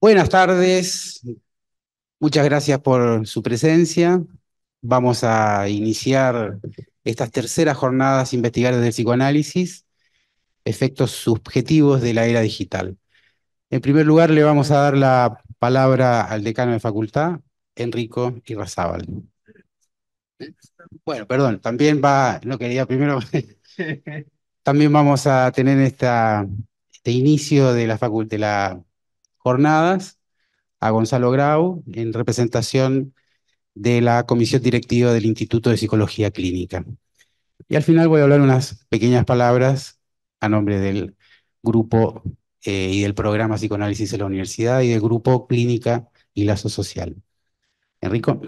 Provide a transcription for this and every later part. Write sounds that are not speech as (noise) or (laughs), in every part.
Buenas tardes, muchas gracias por su presencia. Vamos a iniciar estas terceras jornadas investigadas del psicoanálisis, efectos subjetivos de la era digital. En primer lugar, le vamos a dar la palabra al decano de facultad, Enrico Irrazábal. Bueno, perdón, también va, no quería primero, (laughs) también vamos a tener este inicio de la, facultad, jornadas, a Gonzalo Grau, en representación de la Comisión Directiva del Instituto de Psicología Clínica. Y al final voy a hablar unas pequeñas palabras a nombre del grupo eh, y del programa Psicoanálisis de la Universidad y del grupo Clínica y Lazo Social. Enrico.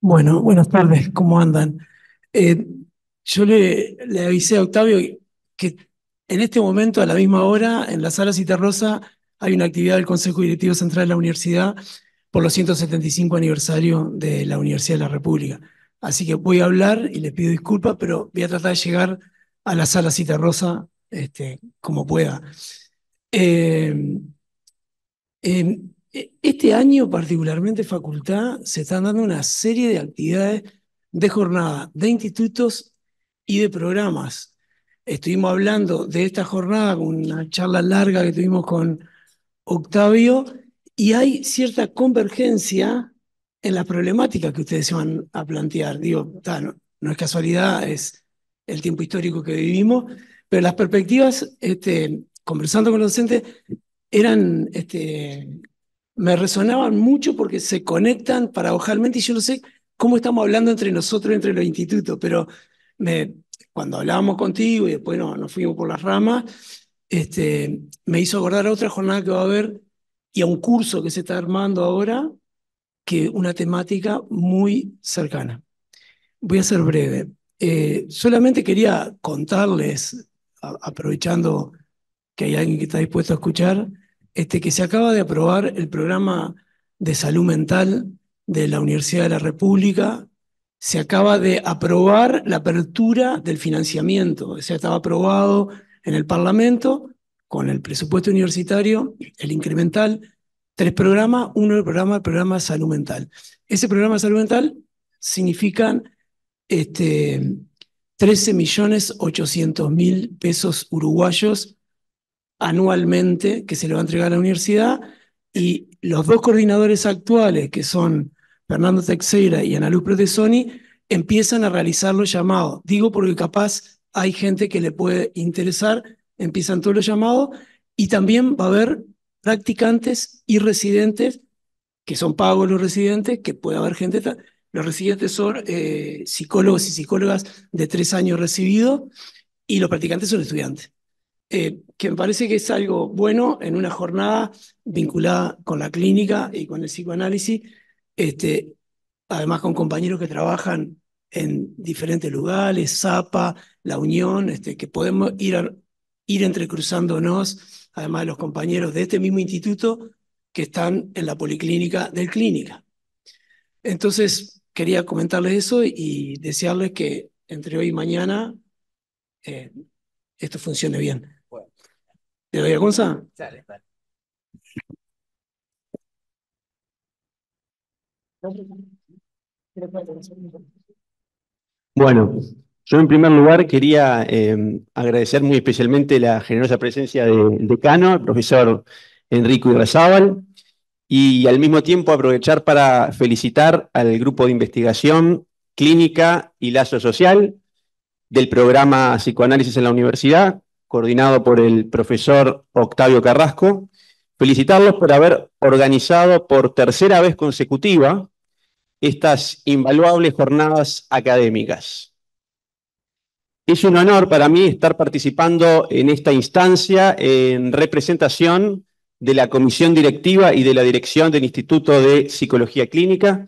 Bueno, buenas tardes, ¿cómo andan? Eh, yo le, le, avisé a Octavio que en este momento, a la misma hora, en la sala Citarrosa, hay una actividad del Consejo Directivo Central de la Universidad por los 175 aniversario de la Universidad de la República. Así que voy a hablar y les pido disculpas, pero voy a tratar de llegar a la sala Citarrosa este, como pueda. Eh, este año, particularmente facultad, se están dando una serie de actividades de jornada, de institutos y de programas estuvimos hablando de esta jornada, una charla larga que tuvimos con Octavio, y hay cierta convergencia en las problemáticas que ustedes se van a plantear. Digo, no, es casualidad, es el tiempo histórico que vivimos, pero las perspectivas, este, conversando con los docentes, eran, este, me resonaban mucho porque se conectan paradojalmente y yo no sé cómo estamos hablando entre nosotros, entre los institutos, pero me, cuando hablábamos contigo y después nos fuimos por las ramas, este, me hizo acordar a otra jornada que va a haber y a un curso que se está armando ahora, que una temática muy cercana. Voy a ser breve. Eh, solamente quería contarles, aprovechando que hay alguien que está dispuesto a escuchar, este, que se acaba de aprobar el programa de salud mental de la Universidad de la República, se acaba de aprobar la apertura del financiamiento. O sea, estaba aprobado en el Parlamento con el presupuesto universitario, el incremental, tres programas, uno del programa, el programa salud mental. Ese programa salud mental significan este, 13 millones 800 mil pesos uruguayos anualmente que se le va a entregar a la universidad y los dos coordinadores actuales, que son Fernando Teixeira y Ana Luz Protesoni, empiezan a realizar los llamados. Digo porque capaz hay gente que le puede interesar, empiezan todos los llamados y también va a haber practicantes y residentes, que son pagos los residentes, que puede haber gente, los residentes son eh, psicólogos y psicólogas de tres años recibidos y los practicantes son estudiantes. Eh, que me parece que es algo bueno en una jornada vinculada con la clínica y con el psicoanálisis, este, además con compañeros que trabajan en diferentes lugares, Zapa, La Unión, este, que podemos ir, entrecruzándonos, además de los compañeros de este mismo instituto que están en la policlínica del Clínica. Entonces, quería comentarles eso y desearles que entre hoy y mañana eh, esto funcione bien. ¿Te doy a Gonza? Dale, dale. Bueno, yo en primer lugar quería eh, agradecer muy especialmente la generosa presencia del decano, el profesor Enrico Irrazábal, y al mismo tiempo aprovechar para felicitar al grupo de investigación clínica y lazo social del programa Psicoanálisis en la Universidad, coordinado por el profesor Octavio Carrasco, felicitarlos por haber organizado por tercera vez consecutiva estas invaluables jornadas académicas. Es un honor para mí estar participando en esta instancia en representación de la comisión directiva y de la dirección del Instituto de Psicología Clínica.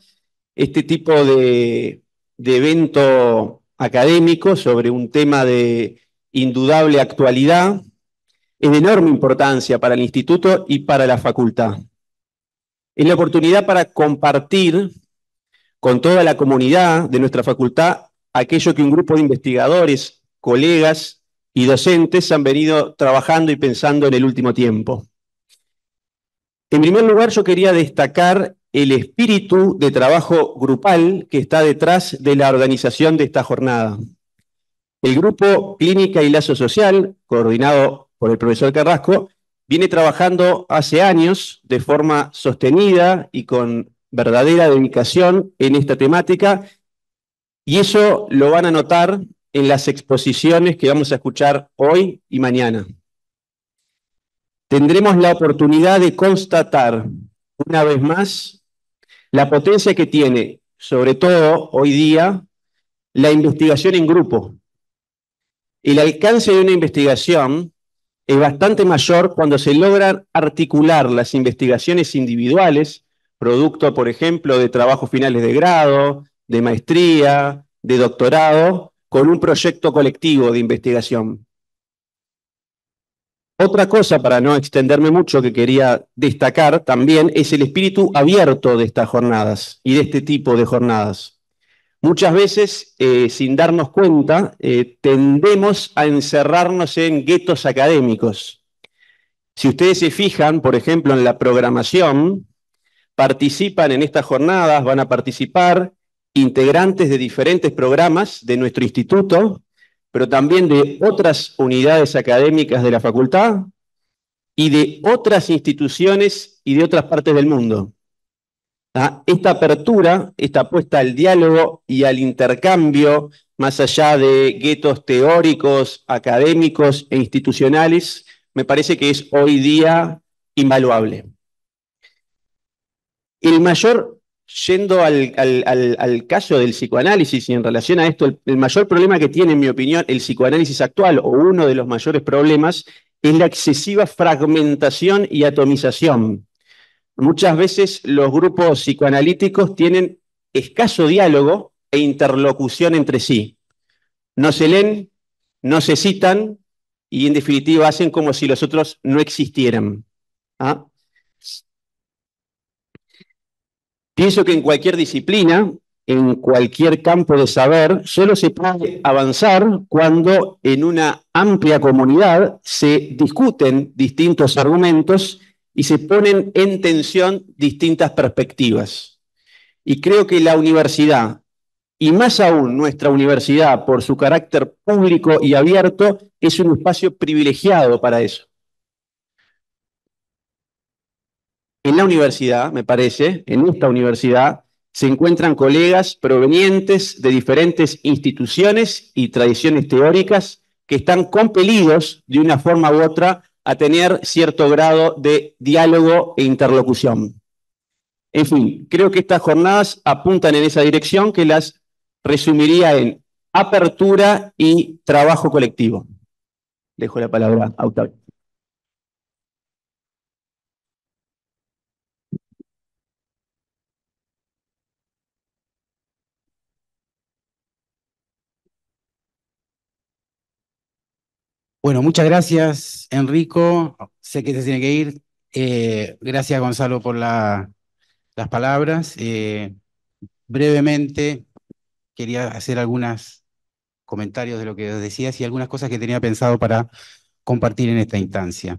Este tipo de, evento académico sobre un tema de indudable actualidad es de enorme importancia para el instituto y para la facultad. Es la oportunidad para compartir con toda la comunidad de nuestra facultad aquello que un grupo de investigadores, colegas y docentes han venido trabajando y pensando en el último tiempo. En primer lugar, yo quería destacar el espíritu de trabajo grupal que está detrás de la organización de esta jornada. El grupo Clínica y Lazo Social, coordinado por el profesor Carrasco, viene trabajando hace años de forma sostenida y con verdadera dedicación en esta temática, y eso lo van a notar en las exposiciones que vamos a escuchar hoy y mañana. Tendremos la oportunidad de constatar una vez más la potencia que tiene, sobre todo hoy día, la investigación en grupo. El alcance de una investigación es bastante mayor cuando se logran articular las investigaciones individuales, producto, por ejemplo, de trabajos finales de grado, de maestría, de doctorado, con un proyecto colectivo de investigación. Otra cosa, para no extenderme mucho, que quería destacar también es el espíritu abierto de estas jornadas y de este tipo de jornadas. Muchas veces, eh, sin darnos cuenta, eh, tendemos a encerrarnos en guetos académicos. Si ustedes se fijan, por ejemplo, en la programación, participan en estas jornadas, van a participar integrantes de diferentes programas de nuestro instituto, pero también de otras unidades académicas de la facultad y de otras instituciones y de otras partes del mundo. ¿Ah? Esta apertura, esta apuesta al diálogo y al intercambio, más allá de guetos teóricos, académicos e institucionales, me parece que es hoy día invaluable. El mayor, yendo al, caso del psicoanálisis y en relación a esto, el mayor problema que tiene, en mi opinión, el psicoanálisis actual, o uno de los mayores problemas, es la excesiva fragmentación y atomización Muchas veces los grupos psicoanalíticos tienen escaso diálogo e interlocución entre sí. No se leen, no se citan y en definitiva hacen como si los otros no existieran. ¿ah? Pienso que en cualquier disciplina, en cualquier campo de saber, solo se puede avanzar cuando en una amplia comunidad se discuten distintos argumentos y se ponen en tensión distintas perspectivas. Y creo que la universidad, y más aún nuestra universidad por su carácter público y abierto, es un espacio privilegiado para eso. En la universidad, me parece, en esta universidad, se encuentran colegas provenientes de diferentes instituciones y tradiciones teóricas que están compelidos de una forma u otra a tener cierto grado de diálogo e interlocución. En fin, creo que estas jornadas apuntan en esa dirección que las resumiría en apertura y trabajo colectivo. Dejo la palabra a Octavio. Bueno, muchas gracias, Enrico. Sé que se tiene que ir. Eh, gracias, Gonzalo, por las palabras. Eh, brevemente, quería hacer algunos comentarios de lo que decías y algunas cosas que tenía pensado para compartir en esta instancia.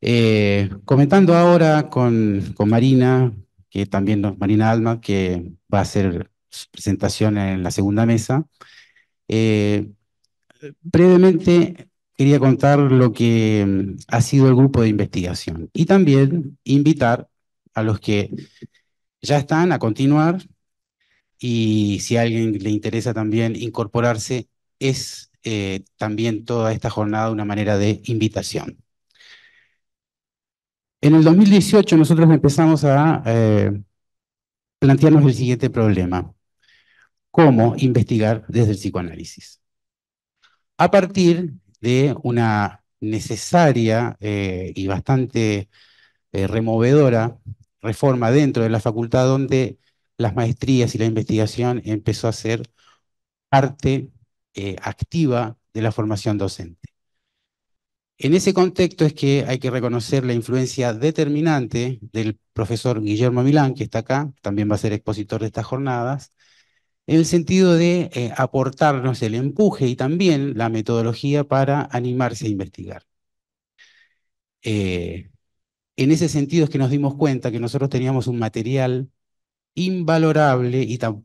Eh, comentando ahora con, con, Marina, que también nos, Marina Alma, que va a hacer su presentación en la segunda mesa. brevemente, quería contar lo que mm, ha sido el grupo de investigación y también invitar a los que ya están a continuar y si a alguien le interesa también incorporarse, es eh, también toda esta jornada una manera de invitación. En el 2018 nosotros empezamos a eh, plantearnos el siguiente problema. ¿Cómo investigar desde el psicoanálisis? A partir de una necesaria eh, y bastante eh, removedora reforma dentro de la facultad donde las maestrías y la investigación empezó a ser parte eh, activa de la formación docente. En ese contexto es que hay que reconocer la influencia determinante del profesor Guillermo Milán, que está acá, también va a ser expositor de estas jornadas, en el sentido de eh, aportarnos el empuje y también la metodología para animarse a investigar. Eh, en ese sentido es que nos dimos cuenta que nosotros teníamos un material invalorable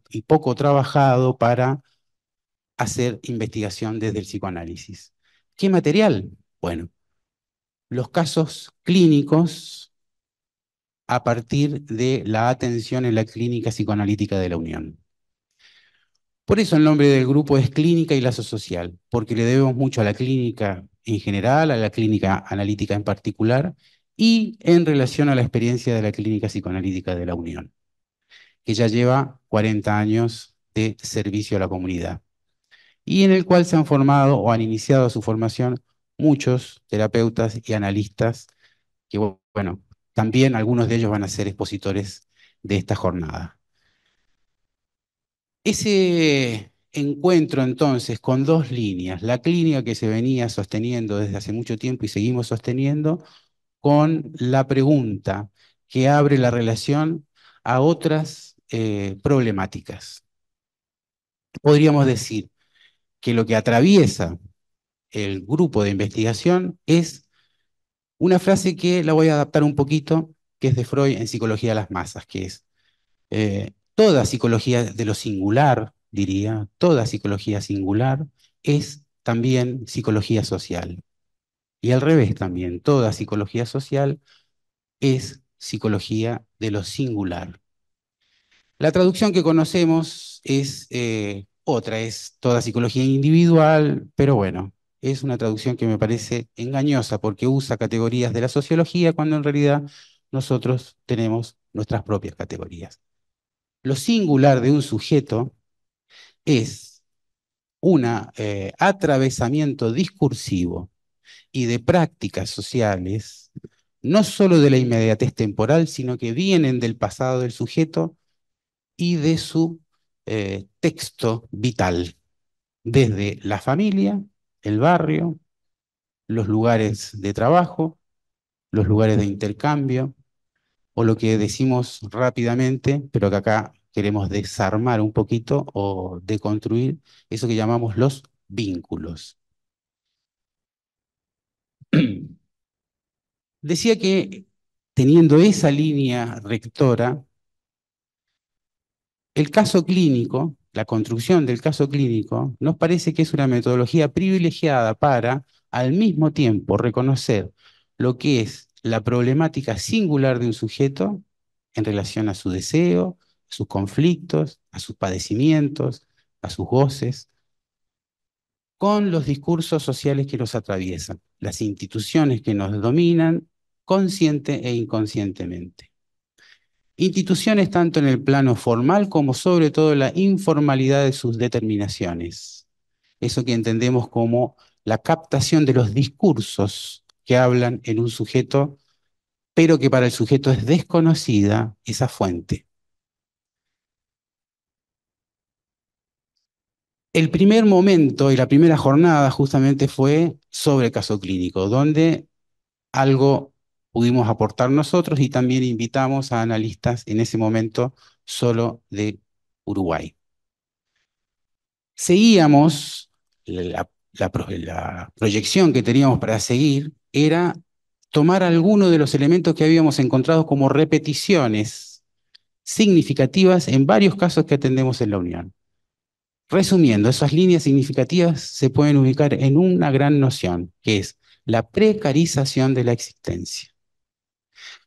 y poco trabajado para hacer investigación desde el psicoanálisis. ¿Qué material? Bueno, los casos clínicos a partir de la atención en la clínica psicoanalítica de la Unión. Por eso el nombre del grupo es Clínica y Lazo Social, porque le debemos mucho a la clínica en general, a la clínica analítica en particular, y en relación a la experiencia de la Clínica Psicoanalítica de la Unión, que ya lleva 40 años de servicio a la comunidad, y en el cual se han formado o han iniciado su formación muchos terapeutas y analistas, que bueno, también algunos de ellos van a ser expositores de esta jornada. Ese encuentro entonces con dos líneas, la clínica que se venía sosteniendo desde hace mucho tiempo y seguimos sosteniendo, con la pregunta que abre la relación a otras eh, problemáticas. Podríamos decir que lo que atraviesa el grupo de investigación es una frase que la voy a adaptar un poquito, que es de Freud en Psicología de las Masas, que es eh, Toda psicología de lo singular, diría, toda psicología singular es también psicología social. Y al revés también, toda psicología social es psicología de lo singular. La traducción que conocemos es eh, otra, es toda psicología individual, pero bueno, es una traducción que me parece engañosa porque usa categorías de la sociología cuando en realidad nosotros tenemos nuestras propias categorías lo singular de un sujeto es un eh, atravesamiento discursivo y de prácticas sociales, no solo de la inmediatez temporal, sino que vienen del pasado del sujeto y de su eh, texto vital, desde la familia, el barrio, los lugares de trabajo, los lugares de intercambio, o lo que decimos rápidamente, pero que acá queremos desarmar un poquito o deconstruir eso que llamamos los vínculos. (clears throat) Decía que teniendo esa línea rectora, el caso clínico, la construcción del caso clínico, nos parece que es una metodología privilegiada para, al mismo tiempo, reconocer lo que es la problemática singular de un sujeto en relación a su deseo, a sus conflictos, a sus padecimientos, a sus voces, con los discursos sociales que los atraviesan, las instituciones que nos dominan, consciente e inconscientemente. Instituciones tanto en el plano formal como sobre todo la informalidad de sus determinaciones. Eso que entendemos como la captación de los discursos que hablan en un sujeto, pero que para el sujeto es desconocida esa fuente. El primer momento y la primera jornada justamente fue sobre el caso clínico, donde algo pudimos aportar nosotros y también invitamos a analistas en ese momento solo de Uruguay. Seguíamos la, la, proyección que teníamos para seguir era tomar alguno de los elementos que habíamos encontrado como repeticiones significativas en varios casos que atendemos en la Unión. Resumiendo, esas líneas significativas se pueden ubicar en una gran noción, que es la precarización de la existencia.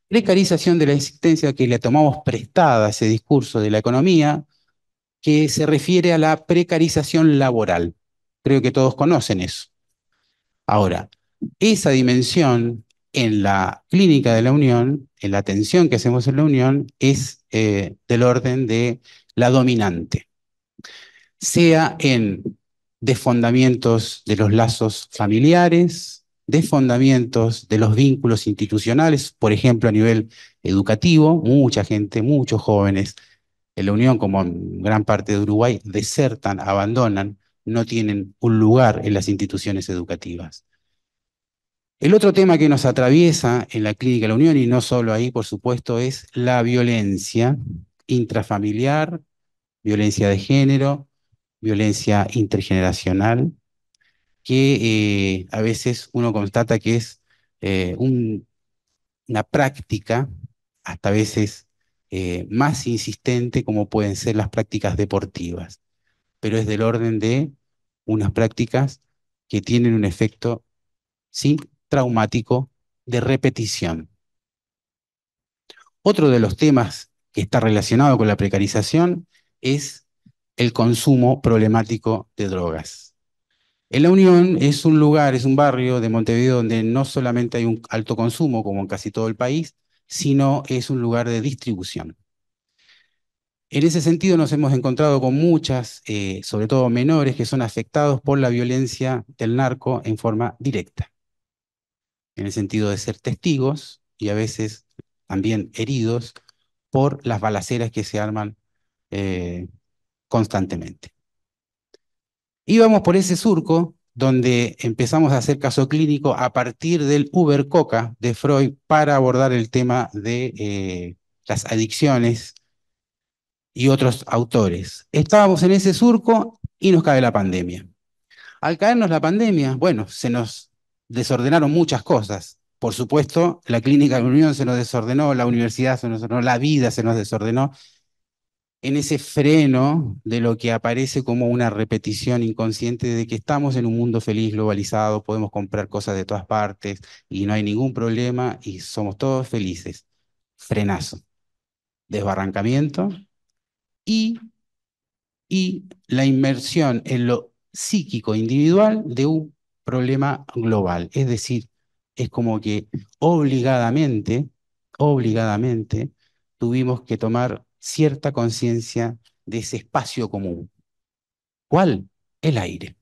Precarización de la existencia que le tomamos prestada a ese discurso de la economía, que se refiere a la precarización laboral. Creo que todos conocen eso. Ahora, esa dimensión en la clínica de la Unión, en la atención que hacemos en la Unión, es eh, del orden de la dominante, sea en desfondamientos de los lazos familiares, desfondamientos de los vínculos institucionales, por ejemplo, a nivel educativo, mucha gente, muchos jóvenes en la Unión, como en gran parte de Uruguay, desertan, abandonan, no tienen un lugar en las instituciones educativas. El otro tema que nos atraviesa en la Clínica de la Unión, y no solo ahí, por supuesto, es la violencia intrafamiliar, violencia de género, violencia intergeneracional, que eh, a veces uno constata que es eh, una práctica, hasta a veces eh, más insistente, como pueden ser las prácticas deportivas, pero es del orden de unas prácticas que tienen un efecto, sí, traumático de repetición. Otro de los temas que está relacionado con la precarización es el consumo problemático de drogas. En La Unión es un lugar, es un barrio de Montevideo donde no solamente hay un alto consumo, como en casi todo el país, sino es un lugar de distribución. En ese sentido nos hemos encontrado con muchas, eh, sobre todo menores, que son afectados por la violencia del narco en forma directa en el sentido de ser testigos y a veces también heridos por las balaceras que se arman eh, constantemente. Íbamos por ese surco donde empezamos a hacer caso clínico a partir del Uber Coca de Freud para abordar el tema de eh, las adicciones y otros autores. Estábamos en ese surco y nos cae la pandemia. Al caernos la pandemia, bueno, se nos desordenaron muchas cosas. Por supuesto, la Clínica de Unión se nos desordenó, la universidad se nos desordenó, la vida se nos desordenó. En ese freno de lo que aparece como una repetición inconsciente de que estamos en un mundo feliz, globalizado, podemos comprar cosas de todas partes y no hay ningún problema y somos todos felices. Frenazo. Desbarrancamiento y, y la inmersión en lo psíquico individual de un problema global. Es decir, es como que obligadamente, obligadamente, tuvimos que tomar cierta conciencia de ese espacio común. ¿Cuál? El aire.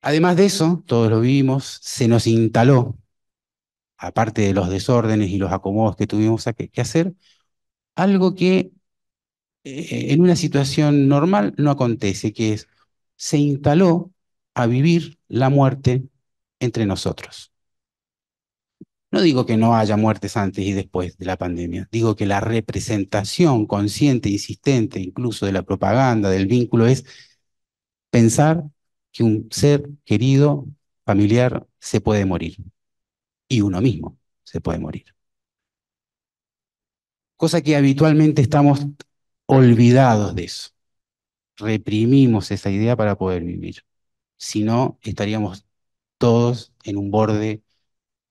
Además de eso, todos lo vivimos, se nos instaló, aparte de los desórdenes y los acomodos que tuvimos que hacer, algo que eh, en una situación normal no acontece, que es, se instaló a vivir la muerte entre nosotros. No digo que no haya muertes antes y después de la pandemia, digo que la representación consciente, insistente, incluso de la propaganda, del vínculo, es pensar que un ser querido, familiar, se puede morir. Y uno mismo se puede morir. Cosa que habitualmente estamos olvidados de eso. Reprimimos esa idea para poder vivir. Si no, estaríamos todos en un borde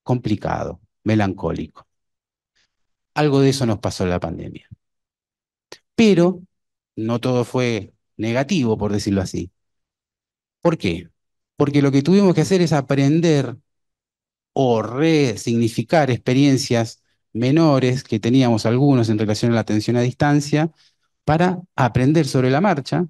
complicado, melancólico. Algo de eso nos pasó en la pandemia. Pero no todo fue negativo, por decirlo así. ¿Por qué? Porque lo que tuvimos que hacer es aprender o resignificar experiencias menores que teníamos algunos en relación a la atención a distancia para aprender sobre la marcha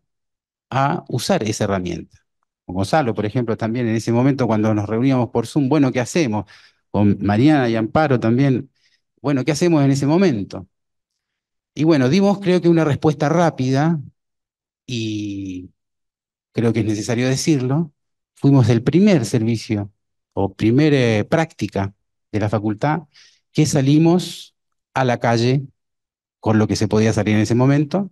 a usar esa herramienta. Gonzalo, por ejemplo, también en ese momento cuando nos reuníamos por Zoom, bueno, ¿qué hacemos? Con Mariana y Amparo también, bueno, ¿qué hacemos en ese momento? Y bueno, dimos creo que una respuesta rápida y creo que es necesario decirlo, fuimos el primer servicio o primera eh, práctica de la facultad que salimos a la calle con lo que se podía salir en ese momento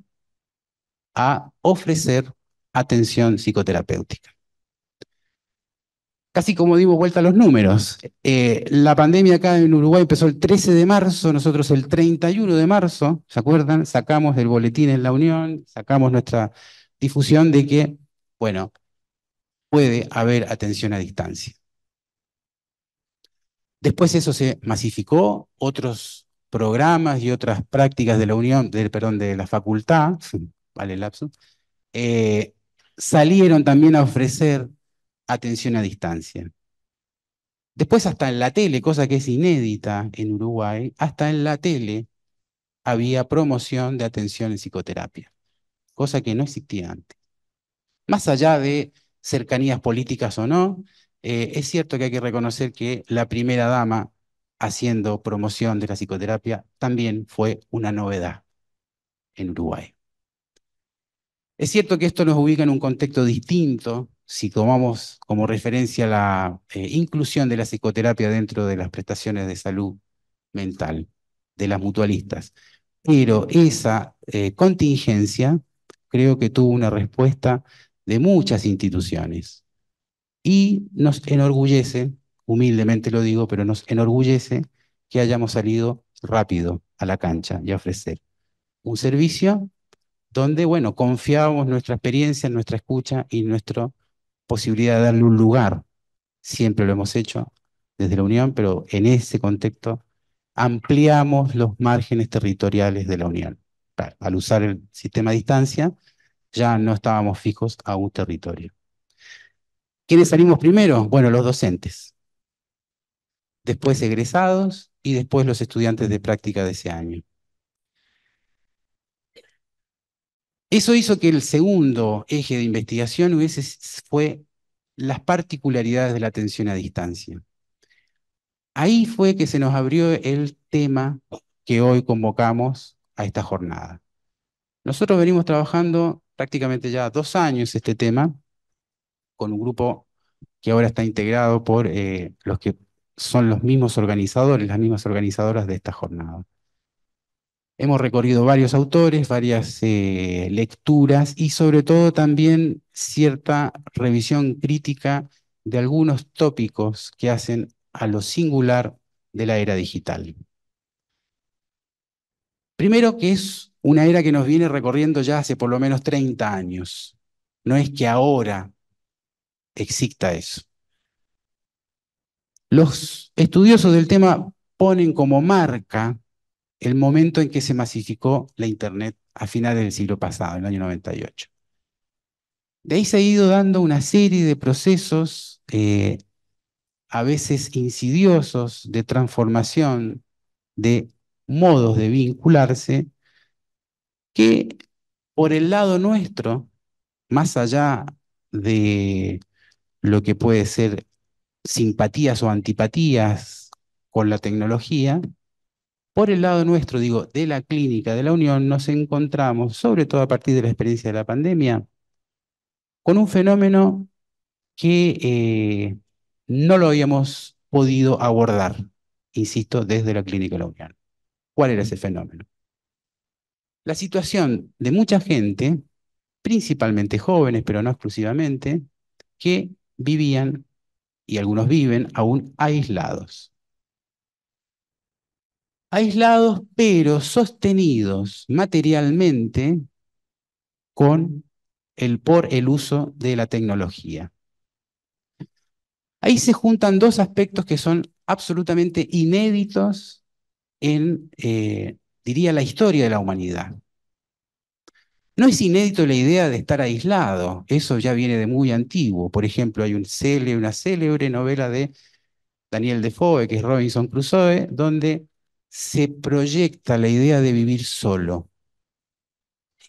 a ofrecer atención psicoterapéutica casi como digo, vuelta a los números. Eh, la pandemia acá en Uruguay empezó el 13 de marzo, nosotros el 31 de marzo, ¿se acuerdan? Sacamos el boletín en la Unión, sacamos nuestra difusión de que, bueno, puede haber atención a distancia. Después eso se masificó, otros programas y otras prácticas de la Unión, perdón, de la facultad, (laughs) vale el lapso, eh, salieron también a ofrecer atención a distancia. Después hasta en la tele, cosa que es inédita en Uruguay, hasta en la tele había promoción de atención en psicoterapia, cosa que no existía antes. Más allá de cercanías políticas o no, eh, es cierto que hay que reconocer que la primera dama haciendo promoción de la psicoterapia también fue una novedad en Uruguay. Es cierto que esto nos ubica en un contexto distinto si tomamos como referencia la eh, inclusión de la psicoterapia dentro de las prestaciones de salud mental de las mutualistas. Pero esa eh, contingencia creo que tuvo una respuesta de muchas instituciones y nos enorgullece, humildemente lo digo, pero nos enorgullece que hayamos salido rápido a la cancha y ofrecer un servicio donde, bueno, confiábamos nuestra experiencia, nuestra escucha y nuestro posibilidad de darle un lugar. Siempre lo hemos hecho desde la Unión, pero en ese contexto ampliamos los márgenes territoriales de la Unión. Al usar el sistema de distancia, ya no estábamos fijos a un territorio. ¿Quiénes salimos primero? Bueno, los docentes. Después egresados y después los estudiantes de práctica de ese año. Eso hizo que el segundo eje de investigación hubiese, fue las particularidades de la atención a distancia. Ahí fue que se nos abrió el tema que hoy convocamos a esta jornada. Nosotros venimos trabajando prácticamente ya dos años este tema con un grupo que ahora está integrado por eh, los que son los mismos organizadores, las mismas organizadoras de esta jornada. Hemos recorrido varios autores, varias eh, lecturas y sobre todo también cierta revisión crítica de algunos tópicos que hacen a lo singular de la era digital. Primero que es una era que nos viene recorriendo ya hace por lo menos 30 años. No es que ahora exista eso. Los estudiosos del tema ponen como marca el momento en que se masificó la Internet a finales del siglo pasado, en el año 98. De ahí se ha ido dando una serie de procesos, eh, a veces insidiosos, de transformación de modos de vincularse, que por el lado nuestro, más allá de lo que puede ser simpatías o antipatías con la tecnología, por el lado nuestro, digo, de la clínica, de la Unión, nos encontramos, sobre todo a partir de la experiencia de la pandemia, con un fenómeno que eh, no lo habíamos podido abordar, insisto, desde la clínica de la Unión. ¿Cuál era ese fenómeno? La situación de mucha gente, principalmente jóvenes, pero no exclusivamente, que vivían y algunos viven aún aislados aislados pero sostenidos materialmente con el, por el uso de la tecnología. Ahí se juntan dos aspectos que son absolutamente inéditos en, eh, diría, la historia de la humanidad. No es inédito la idea de estar aislado, eso ya viene de muy antiguo. Por ejemplo, hay un una célebre novela de Daniel Defoe, que es Robinson Crusoe, donde se proyecta la idea de vivir solo.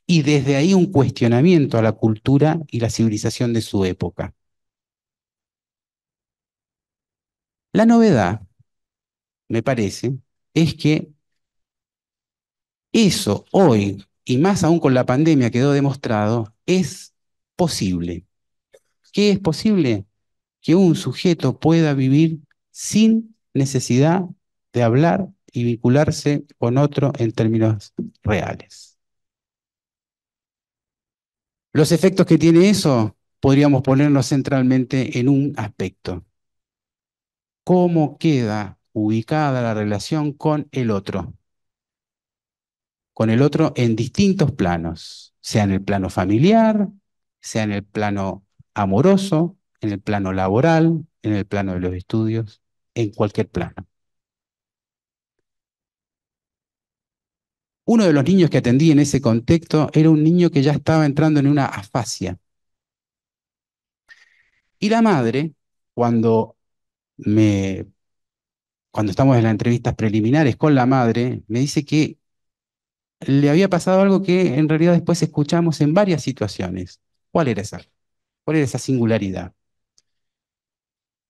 Y desde ahí un cuestionamiento a la cultura y la civilización de su época. La novedad, me parece, es que eso hoy, y más aún con la pandemia quedó demostrado, es posible. ¿Qué es posible? Que un sujeto pueda vivir sin necesidad de hablar y vincularse con otro en términos reales. Los efectos que tiene eso podríamos ponernos centralmente en un aspecto. ¿Cómo queda ubicada la relación con el otro? Con el otro en distintos planos, sea en el plano familiar, sea en el plano amoroso, en el plano laboral, en el plano de los estudios, en cualquier plano. Uno de los niños que atendí en ese contexto era un niño que ya estaba entrando en una afasia. Y la madre, cuando me cuando estamos en las entrevistas preliminares con la madre, me dice que le había pasado algo que en realidad después escuchamos en varias situaciones. ¿Cuál era esa? ¿Cuál era esa singularidad?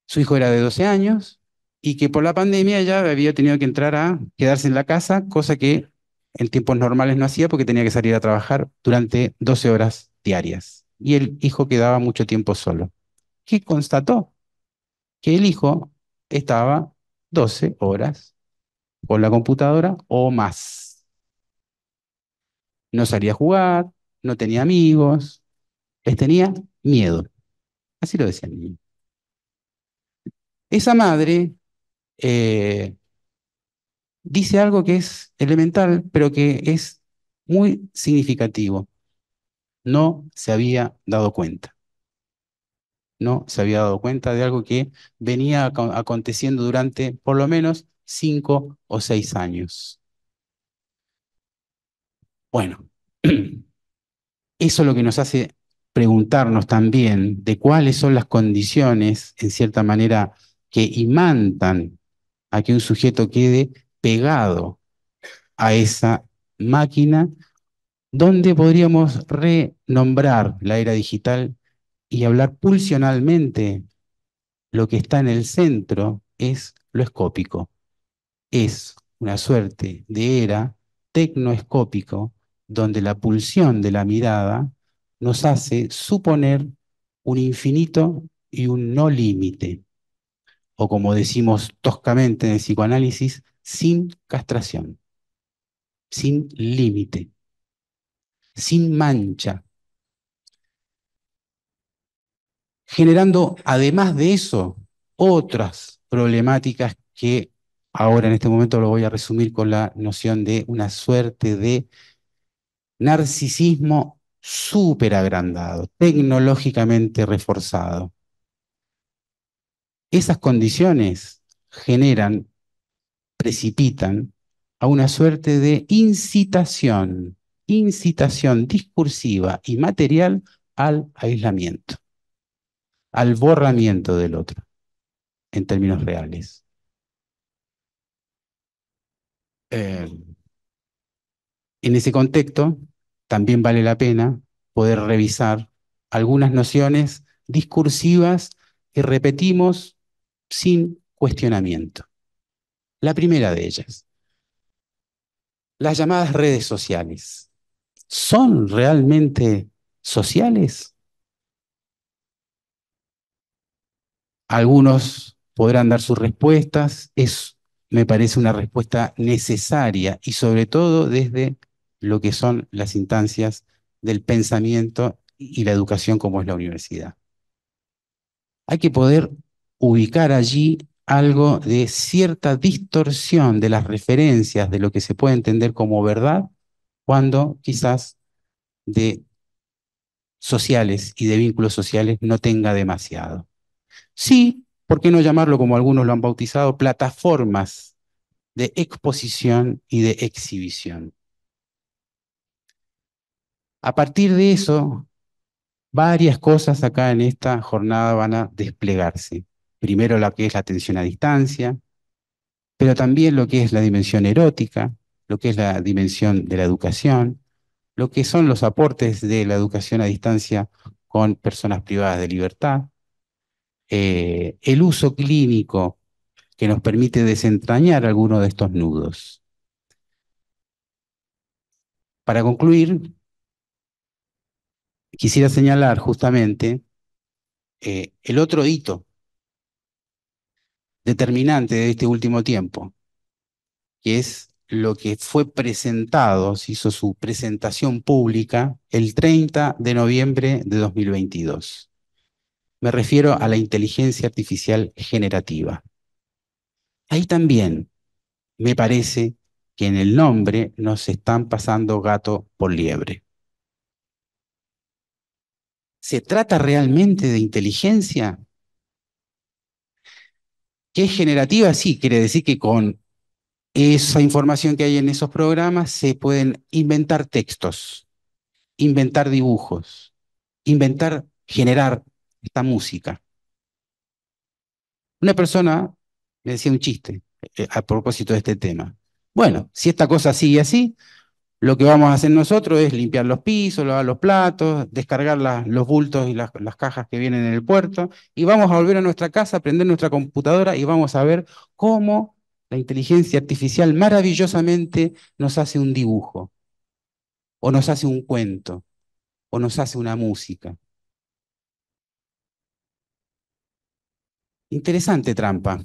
Su hijo era de 12 años y que por la pandemia ya había tenido que entrar a quedarse en la casa, cosa que en tiempos normales no hacía porque tenía que salir a trabajar durante 12 horas diarias. Y el hijo quedaba mucho tiempo solo. ¿Qué constató? Que el hijo estaba 12 horas con la computadora o más. No salía a jugar, no tenía amigos, les tenía miedo. Así lo decía el niño. Esa madre eh, dice algo que es elemental, pero que es muy significativo. No se había dado cuenta. No se había dado cuenta de algo que venía aconteciendo durante por lo menos cinco o seis años. Bueno, (clears throat) eso es lo que nos hace preguntarnos también de cuáles son las condiciones, en cierta manera, que imantan a que un sujeto quede pegado a esa máquina donde podríamos renombrar la era digital y hablar pulsionalmente lo que está en el centro es lo escópico. Es una suerte de era tecnoescópico donde la pulsión de la mirada nos hace suponer un infinito y un no límite. O como decimos toscamente en el psicoanálisis, sin castración, sin límite, sin mancha, generando además de eso otras problemáticas que ahora en este momento lo voy a resumir con la noción de una suerte de narcisismo súper agrandado, tecnológicamente reforzado. Esas condiciones generan precipitan a una suerte de incitación, incitación discursiva y material al aislamiento, al borramiento del otro, en términos reales. Eh, en ese contexto, también vale la pena poder revisar algunas nociones discursivas que repetimos sin cuestionamiento. La primera de ellas, las llamadas redes sociales, ¿son realmente sociales? Algunos podrán dar sus respuestas, es, me parece, una respuesta necesaria y sobre todo desde lo que son las instancias del pensamiento y la educación como es la universidad. Hay que poder ubicar allí algo de cierta distorsión de las referencias de lo que se puede entender como verdad, cuando quizás de sociales y de vínculos sociales no tenga demasiado. Sí, ¿por qué no llamarlo como algunos lo han bautizado, plataformas de exposición y de exhibición? A partir de eso, varias cosas acá en esta jornada van a desplegarse primero lo que es la atención a distancia, pero también lo que es la dimensión erótica, lo que es la dimensión de la educación, lo que son los aportes de la educación a distancia con personas privadas de libertad, eh, el uso clínico que nos permite desentrañar algunos de estos nudos. Para concluir, quisiera señalar justamente eh, el otro hito determinante de este último tiempo, que es lo que fue presentado, se hizo su presentación pública el 30 de noviembre de 2022. Me refiero a la inteligencia artificial generativa. Ahí también me parece que en el nombre nos están pasando gato por liebre. ¿Se trata realmente de inteligencia que es generativa, sí, quiere decir que con esa información que hay en esos programas se pueden inventar textos, inventar dibujos, inventar, generar esta música. Una persona me decía un chiste eh, a propósito de este tema. Bueno, si esta cosa sigue así, lo que vamos a hacer nosotros es limpiar los pisos, lavar los platos, descargar los bultos y las, las, cajas que vienen en el puerto, y vamos a volver a nuestra casa, prender nuestra computadora y vamos a ver cómo la inteligencia artificial maravillosamente nos hace un dibujo, o nos hace un cuento, o nos hace una música. Interesante trampa,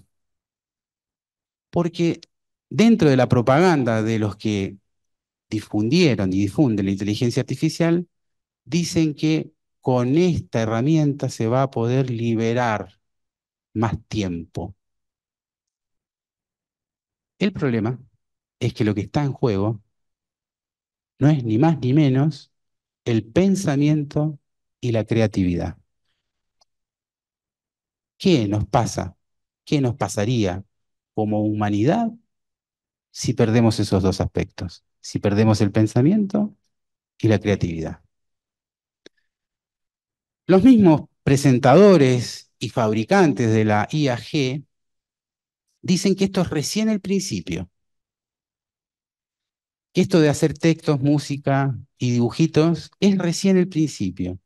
porque dentro de la propaganda de los que difundieron y difunden la inteligencia artificial, dicen que con esta herramienta se va a poder liberar más tiempo. El problema es que lo que está en juego no es ni más ni menos el pensamiento y la creatividad. ¿Qué nos pasa? ¿Qué nos pasaría como humanidad si perdemos esos dos aspectos? si perdemos el pensamiento y la creatividad. Los mismos presentadores y fabricantes de la IAG dicen que esto es recién el principio. Que esto de hacer textos, música y dibujitos es recién el principio.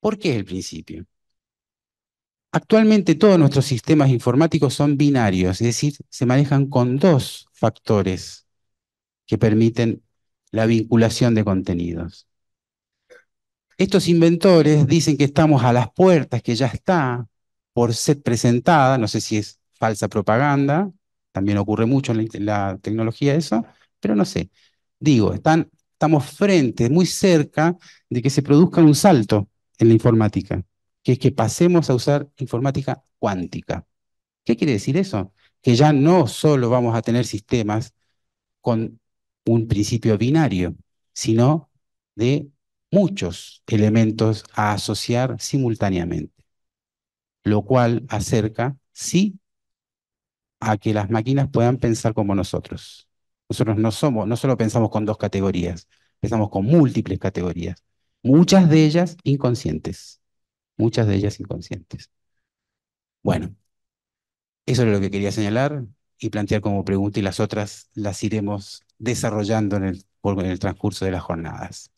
¿Por qué es el principio? Actualmente todos nuestros sistemas informáticos son binarios, es decir, se manejan con dos factores que permiten la vinculación de contenidos. Estos inventores dicen que estamos a las puertas, que ya está por ser presentada, no sé si es falsa propaganda, también ocurre mucho en la, tecnología eso, pero no sé. Digo, están, estamos frente, muy cerca de que se produzca un salto en la informática, que es que pasemos a usar informática cuántica. ¿Qué quiere decir eso? Que ya no solo vamos a tener sistemas con un principio binario, sino de muchos elementos a asociar simultáneamente, lo cual acerca, sí, a que las máquinas puedan pensar como nosotros. Nosotros no somos, no solo pensamos con dos categorías, pensamos con múltiples categorías, muchas de ellas inconscientes, muchas de ellas inconscientes. Bueno, eso es lo que quería señalar y plantear como pregunta y las otras las iremos desarrollando en el, transcurso de las jornadas.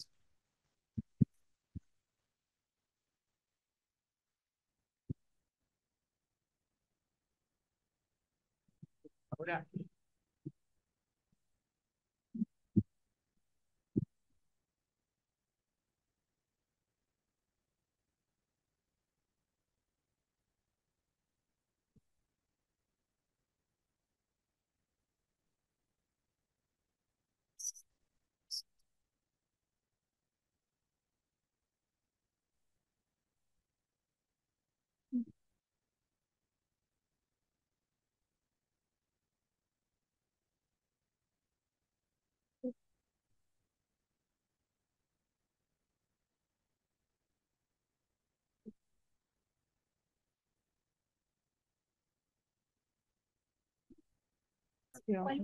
you know, I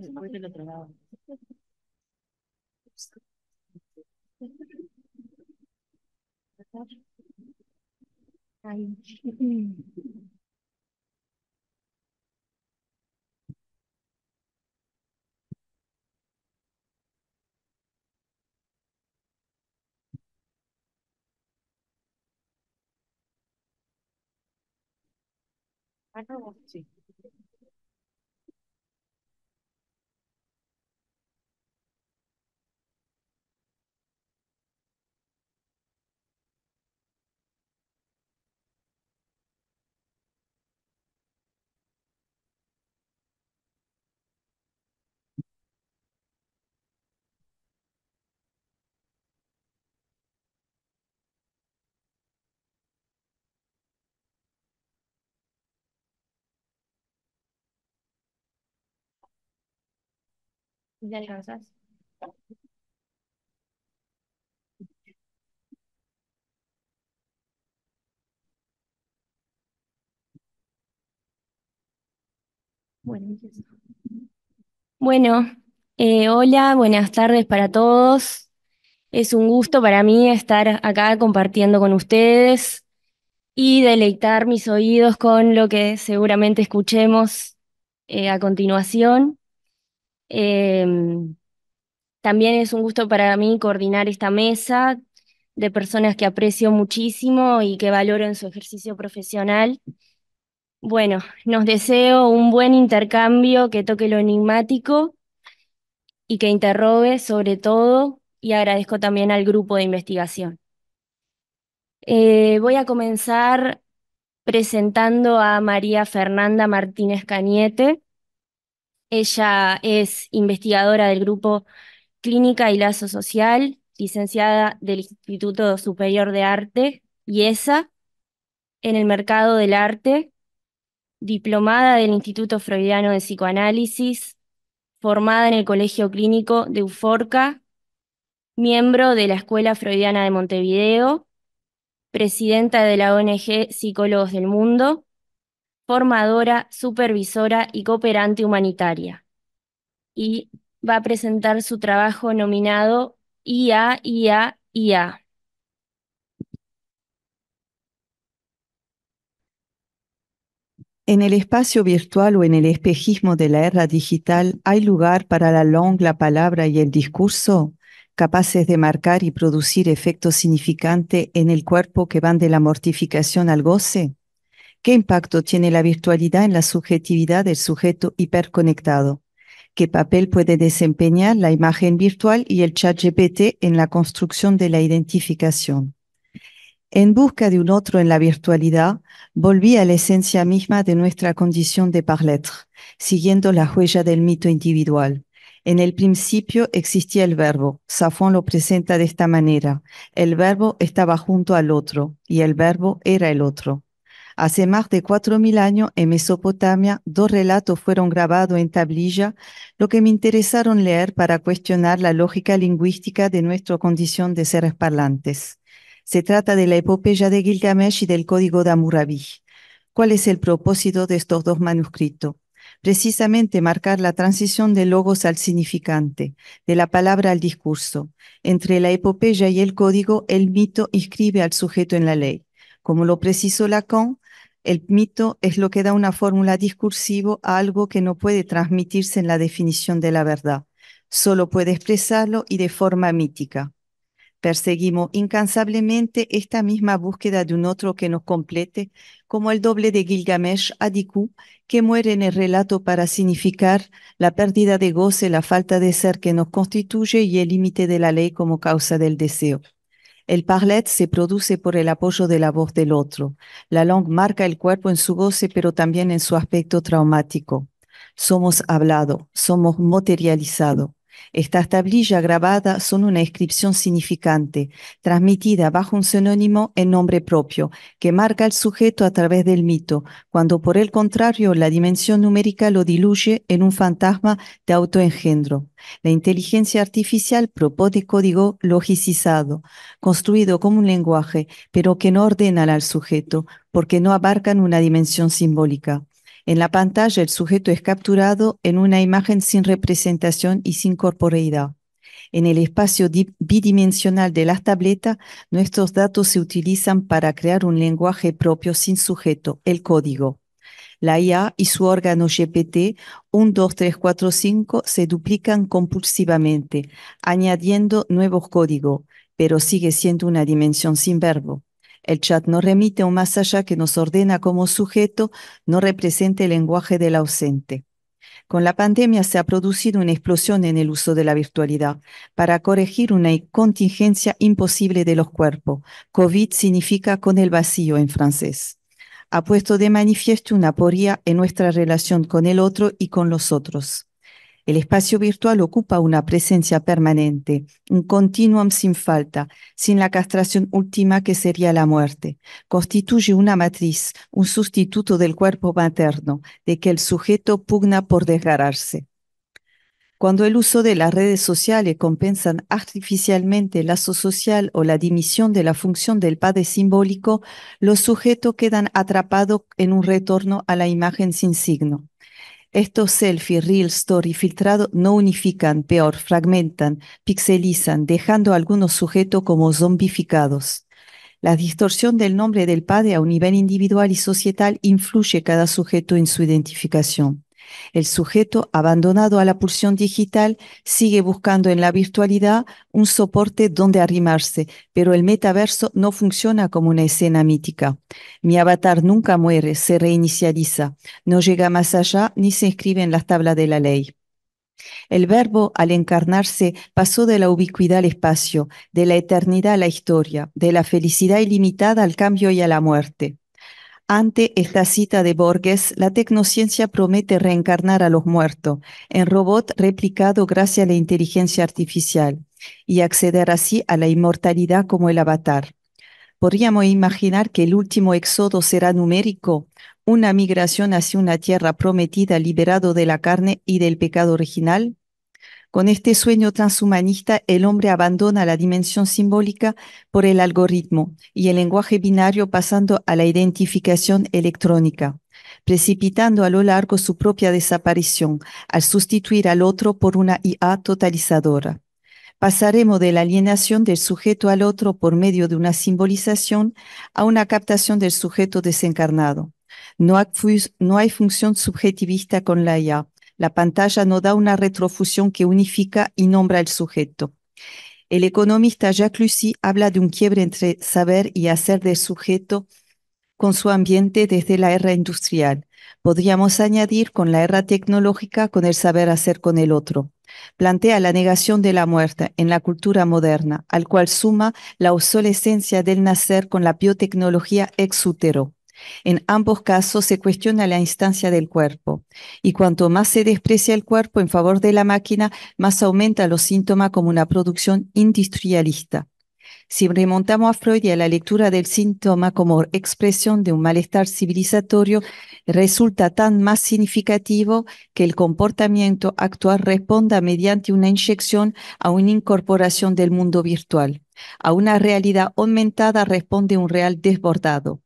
don't want to. alcanzas? Bueno, eh, hola, buenas tardes para todos. Es un gusto para mí estar acá compartiendo con ustedes y deleitar mis oídos con lo que seguramente escuchemos eh, a continuación. Em, también es un gusto para mí coordinar esta mesa de personas que aprecio muchísimo y que valoro en su ejercicio profesional. Bueno, nos deseo un buen intercambio que toque lo enigmático y que interrogue sobre todo y agradezco también al grupo de investigación. Eh, voy a comenzar presentando a María Fernanda Martínez Cañete. Ella es investigadora del grupo Clínica y Lazo Social, licenciada del Instituto Superior de Arte, IESA, en el mercado del arte, diplomada del Instituto Freudiano de Psicoanálisis, formada en el Colegio Clínico de Uforca, miembro de la Escuela Freudiana de Montevideo, presidenta de la ONG Psicólogos del Mundo, formadora, supervisora y cooperante humanitaria. Y va a presentar su trabajo nominado IA, IA, IA. En el espacio virtual o en el espejismo de la era digital hay lugar para la long, la palabra y el discurso, capaces de marcar y producir efectos significantes en el cuerpo que van de la mortificación al goce. ¿Qué impacto tiene la virtualidad en la subjetividad del sujeto hiperconectado? ¿Qué papel puede desempeñar la imagen virtual y el chat GPT en la construcción de la identificación? En busca de un otro en la virtualidad, volví a la esencia misma de nuestra condición de parletre, siguiendo la huella del mito individual. En el principio existía el verbo. Safón lo presenta de esta manera. El verbo estaba junto al otro y el verbo era el otro. Hace más de 4.000 años en Mesopotamia, dos relatos fueron grabados en tablilla, lo que me interesaron leer para cuestionar la lógica lingüística de nuestra condición de seres parlantes. Se trata de la epopeya de Gilgamesh y del Código de Hammurabi. ¿Cuál es el propósito de estos dos manuscritos? precisamente marcar la transición de logos al significante, de la palabra al discurso. Entre la epopeya y el código, el mito inscribe al sujeto en la ley. Como lo precisó Lacan, el mito es lo que da una fórmula discursivo a algo que no puede transmitirse en la definición de la verdad, solo puede expresarlo y de forma mítica. Perseguimos incansablemente esta misma búsqueda de un otro que nos complete, como el doble de Gilgamesh, Adiku, que muere en el relato para significar la pérdida de goce, la falta de ser que nos constituye y el límite de la ley como causa del deseo. El parlet se produce por el apoyo de la voz del otro. La langue marca el cuerpo en su goce, pero también en su aspecto traumático. Somos hablado, somos materializado. Estas tablillas grabadas son una inscripción significante, transmitida bajo un sinónimo en nombre propio, que marca el sujeto a través del mito, cuando por el contrario la dimensión numérica lo diluye en un fantasma de autoengendro. La inteligencia artificial propone código logicizado, construido como un lenguaje, pero que no ordena al sujeto, porque no abarcan una dimensión simbólica. En la pantalla el sujeto es capturado en una imagen sin representación y sin corporeidad. En el espacio bidimensional de las tabletas, nuestros datos se utilizan para crear un lenguaje propio sin sujeto, el código. La IA y su órgano GPT 1, 2, 3, se duplican compulsivamente, añadiendo nuevos códigos, pero sigue siendo una dimensión sin verbo. El chat no remite un más allá que nos ordena como sujeto no represente el lenguaje del ausente. Con la pandemia se ha producido una explosión en el uso de la virtualidad para corregir una contingencia imposible de los cuerpos. COVID significa con el vacío en francés. Ha puesto de manifiesto una poría en nuestra relación con el otro y con los otros. El espacio virtual ocupa una presencia permanente, un continuum sin falta, sin la castración última que sería la muerte. Constituye una matriz, un sustituto del cuerpo materno, de que el sujeto pugna por desgararse. Cuando el uso de las redes sociales compensan artificialmente el lazo social o la dimisión de la función del padre simbólico, los sujetos quedan atrapados en un retorno a la imagen sin signo. Estos selfies, real story filtrado no unifican, peor, fragmentan, pixelizan, dejando a algunos sujetos como zombificados. La distorsión del nombre del padre a un nivel individual y societal influye cada sujeto en su identificación. El sujeto, abandonado a la pulsión digital, sigue buscando en la virtualidad un soporte donde arrimarse, pero el metaverso no funciona como una escena mítica. Mi avatar nunca muere, se reinicializa, no llega más allá ni se inscribe en las tablas de la ley. El verbo, al encarnarse, pasó de la ubicuidad al espacio, de la eternidad a la historia, de la felicidad ilimitada al cambio y a la muerte. Ante esta cita de Borges, la tecnociencia promete reencarnar a los muertos en robot replicado gracias a la inteligencia artificial y acceder así a la inmortalidad como el avatar. Podríamos imaginar que el último éxodo será numérico, una migración hacia una tierra prometida liberado de la carne y del pecado original. Con este sueño transhumanista, el hombre abandona la dimensión simbólica por el algoritmo y el lenguaje binario pasando a la identificación electrónica, precipitando a lo largo su propia desaparición al sustituir al otro por una IA totalizadora. Pasaremos de la alienación del sujeto al otro por medio de una simbolización a una captación del sujeto desencarnado. No hay, función subjetivista con la IA, la pantalla no da una retrofusión que unifica y nombra el sujeto. El economista Jacques Lucy habla de un quiebre entre saber y hacer del sujeto con su ambiente desde la era industrial. Podríamos añadir con la era tecnológica con el saber hacer con el otro. Plantea la negación de la muerte en la cultura moderna, al cual suma la obsolescencia del nacer con la biotecnología exútero. En ambos casos se cuestiona la instancia del cuerpo, y cuanto más se desprecia el cuerpo en favor de la máquina, más aumenta los síntomas como una producción industrialista. Si remontamos a Freud y a la lectura del síntoma como expresión de un malestar civilizatorio, resulta tan más significativo que el comportamiento actual responda mediante una inyección a una incorporación del mundo virtual. A una realidad aumentada responde un real desbordado.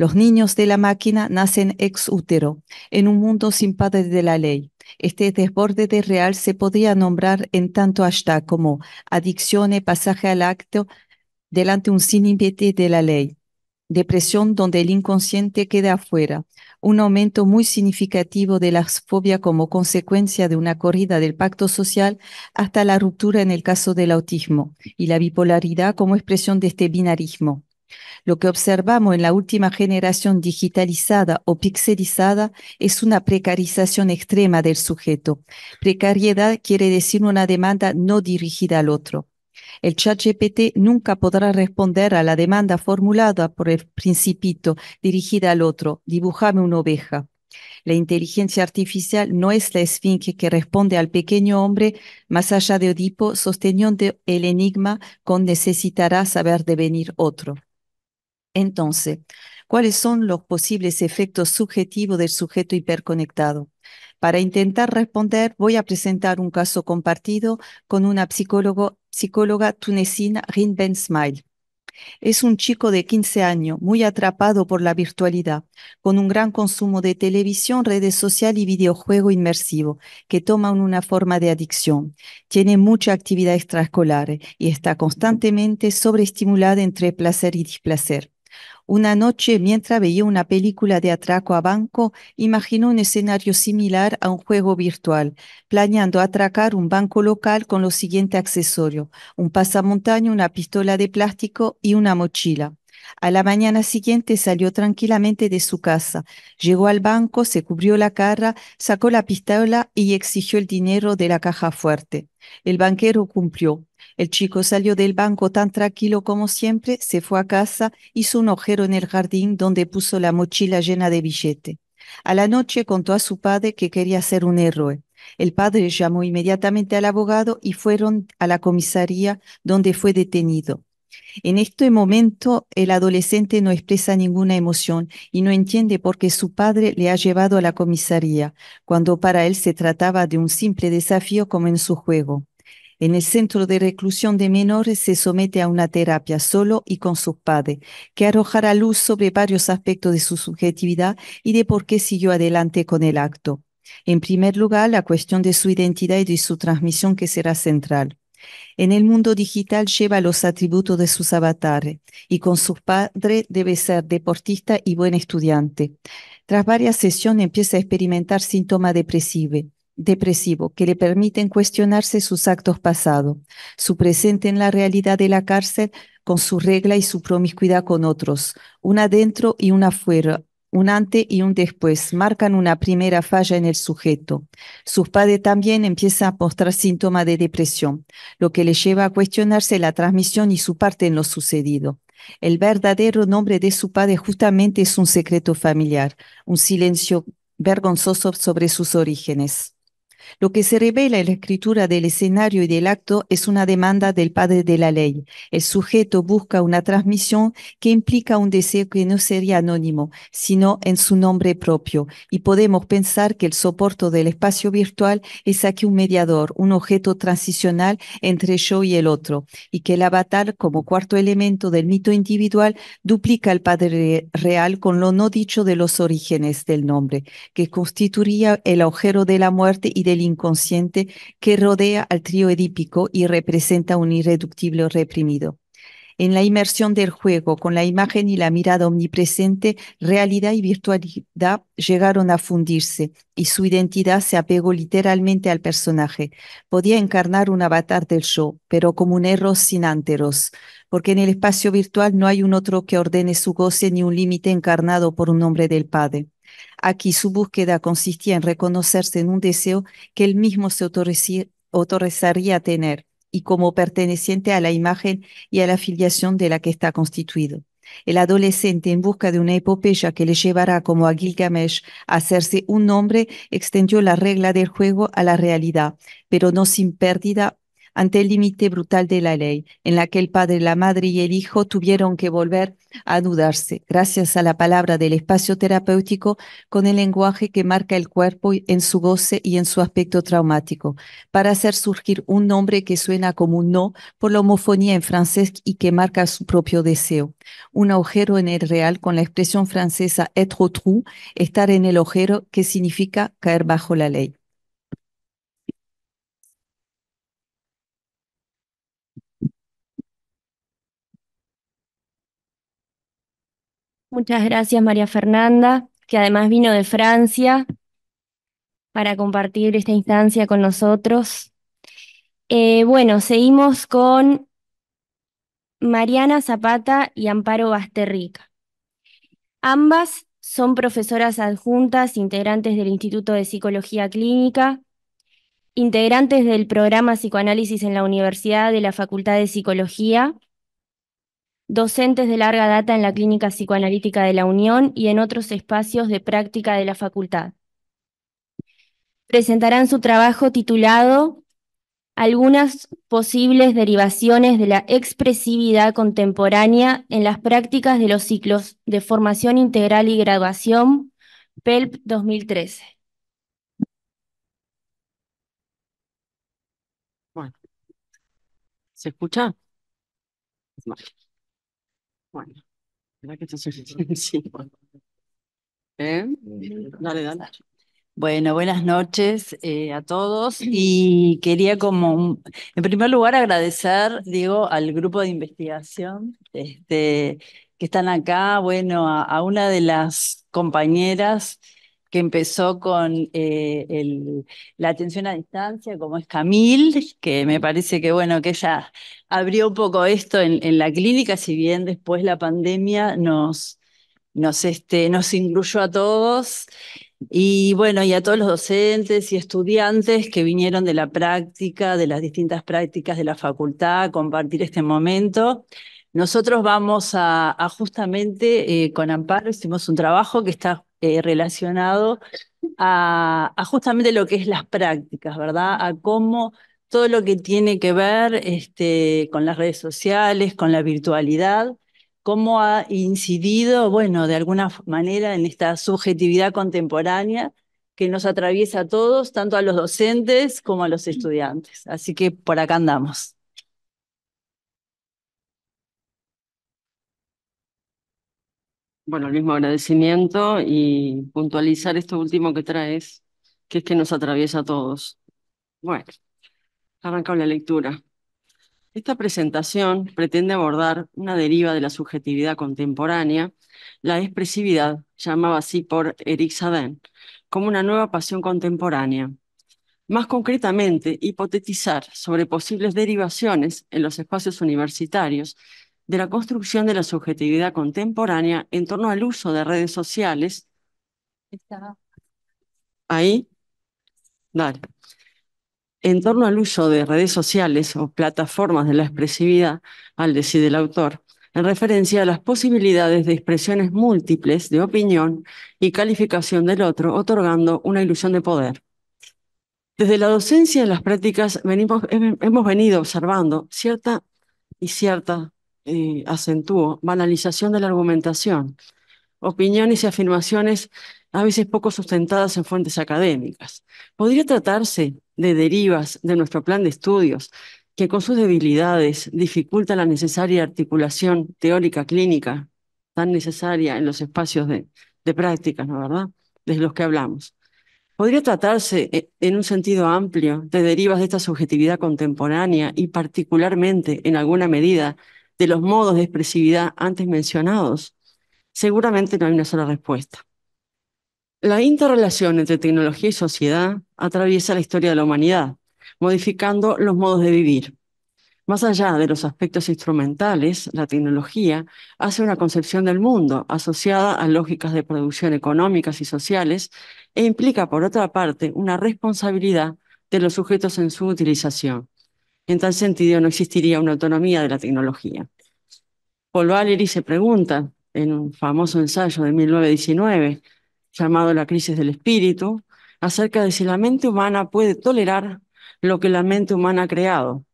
Los niños de la máquina nacen ex útero, en un mundo sin padres de la ley. Este desborde de real se podría nombrar en tanto hasta como adicción pasaje al acto delante un sin de la ley. Depresión donde el inconsciente queda afuera. Un aumento muy significativo de la fobia como consecuencia de una corrida del pacto social hasta la ruptura en el caso del autismo y la bipolaridad como expresión de este binarismo. Lo que observamos en la última generación digitalizada o pixelizada es una precarización extrema del sujeto. Precariedad quiere decir una demanda no dirigida al otro. El ChatGPT nunca podrá responder a la demanda formulada por el principito dirigida al otro, dibujame una oveja. La inteligencia artificial no es la esfinge que responde al pequeño hombre más allá de Edipo sosteniendo el enigma con necesitará saber devenir otro. Entonces, ¿cuáles son los posibles efectos subjetivos del sujeto hiperconectado? Para intentar responder, voy a presentar un caso compartido con una psicóloga tunecina, Rin Ben Smile. Es un chico de 15 años, muy atrapado por la virtualidad, con un gran consumo de televisión, redes sociales y videojuego inmersivo, que toma una forma de adicción. Tiene mucha actividad extraescolar y está constantemente sobreestimulada entre placer y displacer. Una noche, mientras veía una película de atraco a banco, imaginó un escenario similar a un juego virtual, planeando atracar un banco local con los siguientes accesorios, un pasamontaño, una pistola de plástico y una mochila. A la mañana siguiente salió tranquilamente de su casa, llegó al banco, se cubrió la cara, sacó la pistola y exigió el dinero de la caja fuerte. El banquero cumplió. El chico salió del banco tan tranquilo como siempre, se fue a casa, hizo un ojero en el jardín donde puso la mochila llena de billete. A la noche contó a su padre que quería ser un héroe. El padre llamó inmediatamente al abogado y fueron a la comisaría donde fue detenido. En este momento el adolescente no expresa ninguna emoción y no entiende por qué su padre le ha llevado a la comisaría, cuando para él se trataba de un simple desafío como en su juego. En el centro de reclusión de menores se somete a una terapia solo y con su padre, que arrojará luz sobre varios aspectos de su subjetividad y de por qué siguió adelante con el acto. En primer lugar, la cuestión de su identidad y de su transmisión que será central. En el mundo digital lleva los atributos de sus avatares y con sus padres debe ser deportista y buen estudiante. Tras varias sesiones empieza a experimentar síntomas depresivos depresivo que le permiten cuestionarse sus actos pasados, su presente en la realidad de la cárcel con su regla y su promiscuidad con otros, una dentro y una fuera, un antes y un después, marcan una primera falla en el sujeto. Sus padres también empiezan a mostrar síntomas de depresión, lo que le lleva a cuestionarse la transmisión y su parte en lo sucedido. El verdadero nombre de su padre justamente es un secreto familiar, un silencio vergonzoso sobre sus orígenes. Lo que se revela en la escritura del escenario y del acto es una demanda del padre de la ley. El sujeto busca una transmisión que implica un deseo que no sería anónimo, sino en su nombre propio, y podemos pensar que el soporte del espacio virtual es aquí un mediador, un objeto transicional entre yo y el otro, y que el avatar, como cuarto elemento del mito individual, duplica al padre real con lo no dicho de los orígenes del nombre, que constituiría el agujero de la muerte y de del inconsciente que rodea al trío edípico y representa un irreductible reprimido. En la inmersión del juego, con la imagen y la mirada omnipresente, realidad y virtualidad llegaron a fundirse y su identidad se apegó literalmente al personaje. Podía encarnar un avatar del show, pero como un eros sin anteros, porque en el espacio virtual no hay un otro que ordene su goce ni un límite encarnado por un nombre del padre. Aquí su búsqueda consistía en reconocerse en un deseo que él mismo se autorizaría a tener y como perteneciente a la imagen y a la filiación de la que está constituido. El adolescente, en busca de una epopeya que le llevará como a Gilgamesh a hacerse un nombre, extendió la regla del juego a la realidad, pero no sin pérdida ante el límite brutal de la ley, en la que el padre, la madre y el hijo tuvieron que volver a dudarse, gracias a la palabra del espacio terapéutico con el lenguaje que marca el cuerpo en su goce y en su aspecto traumático, para hacer surgir un nombre que suena como un no por la homofonía en francés y que marca su propio deseo. Un agujero en el real con la expresión francesa être au trou, estar en el agujero, que significa caer bajo la ley. Muchas gracias, María Fernanda, que además vino de Francia para compartir esta instancia con nosotros. Eh, bueno, seguimos con Mariana Zapata y Amparo Basterrica. Ambas son profesoras adjuntas, integrantes del Instituto de Psicología Clínica, integrantes del programa Psicoanálisis en la Universidad de la Facultad de Psicología docentes de larga data en la Clínica Psicoanalítica de la Unión y en otros espacios de práctica de la facultad. Presentarán su trabajo titulado Algunas posibles derivaciones de la expresividad contemporánea en las prácticas de los ciclos de formación integral y graduación PELP 2013. E bueno, ¿se escucha? Bueno, que (laughs) ¿Eh? Dale, Bueno, buenas noches eh, a todos y quería como, en primer lugar, agradecer, digo, al grupo de investigación este, que están acá, bueno, a una de las compañeras que empezó con eh, la atención a distancia, como es Camil, que me parece que bueno, que ella abrió un poco esto en, la clínica, si bien después la pandemia nos, nos, este, nos incluyó a todos. Y bueno, y a todos los docentes y estudiantes que vinieron de la práctica, de las distintas prácticas de la facultad, a compartir este momento. Nosotros vamos a, justamente eh, con Amparo, hicimos un trabajo que está eh, relacionado a, a, justamente lo que es las prácticas, ¿verdad? A cómo todo lo que tiene que ver este, con las redes sociales, con la virtualidad, cómo ha incidido, bueno, de alguna manera en esta subjetividad contemporánea que nos atraviesa a todos, tanto a los docentes como a los estudiantes. Así que por acá andamos. Bueno, el mismo agradecimiento y puntualizar esto último que traes, que es que nos atraviesa a todos. Bueno, arrancamos la lectura. Esta presentación pretende abordar una deriva de la subjetividad contemporánea, la expresividad, llamada así por Eric Sadin, como una nueva pasión contemporánea. Más concretamente, hipotetizar sobre posibles derivaciones en los espacios universitarios de la construcción de la subjetividad contemporánea en torno al uso de redes sociales. Ahí. Dale. En torno al uso de redes sociales o plataformas de la expresividad, al decir el autor, en referencia a las posibilidades de expresiones múltiples de opinión y calificación del otro, otorgando una ilusión de poder. Desde la docencia en las prácticas hemos venido observando cierta y cierta eh, acentúo, banalización de la argumentación, opiniones y afirmaciones a veces poco sustentadas en fuentes académicas. Podría tratarse de derivas de nuestro plan de estudios que con sus debilidades dificulta la necesaria articulación teórica clínica tan necesaria en los espacios de, de prácticas, ¿no verdad? De los que hablamos. Podría tratarse, eh, en un sentido amplio, de derivas de esta subjetividad contemporánea y particularmente, en alguna medida, de los modos de expresividad antes mencionados? Seguramente no hay una sola respuesta. La interrelación entre tecnología y sociedad atraviesa la historia de la humanidad, modificando los modos de vivir. Más allá de los aspectos instrumentales, la tecnología hace una concepción del mundo asociada a lógicas de producción económicas y sociales e implica, por otra parte, una responsabilidad de los sujetos en su utilización. En tal sentido, no existiría una autonomía de la tecnología. Paul Valery se pregunta, en un famoso ensayo de 1919, llamado La crisis del espíritu, acerca de si la mente humana puede tolerar lo que la mente humana ha creado.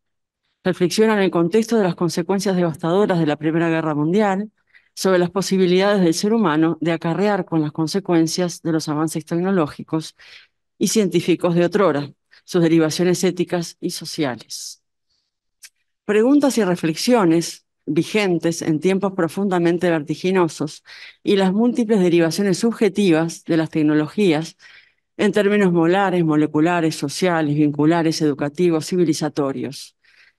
Reflexiona en el contexto de las consecuencias devastadoras de la Primera Guerra Mundial sobre las posibilidades del ser humano de acarrear con las consecuencias de los avances tecnológicos y científicos de otrora, sus derivaciones éticas y sociales preguntas y reflexiones vigentes en tiempos profundamente vertiginosos y las múltiples derivaciones subjetivas de las tecnologías en términos molares, moleculares, sociales, vinculares, educativos, civilizatorios.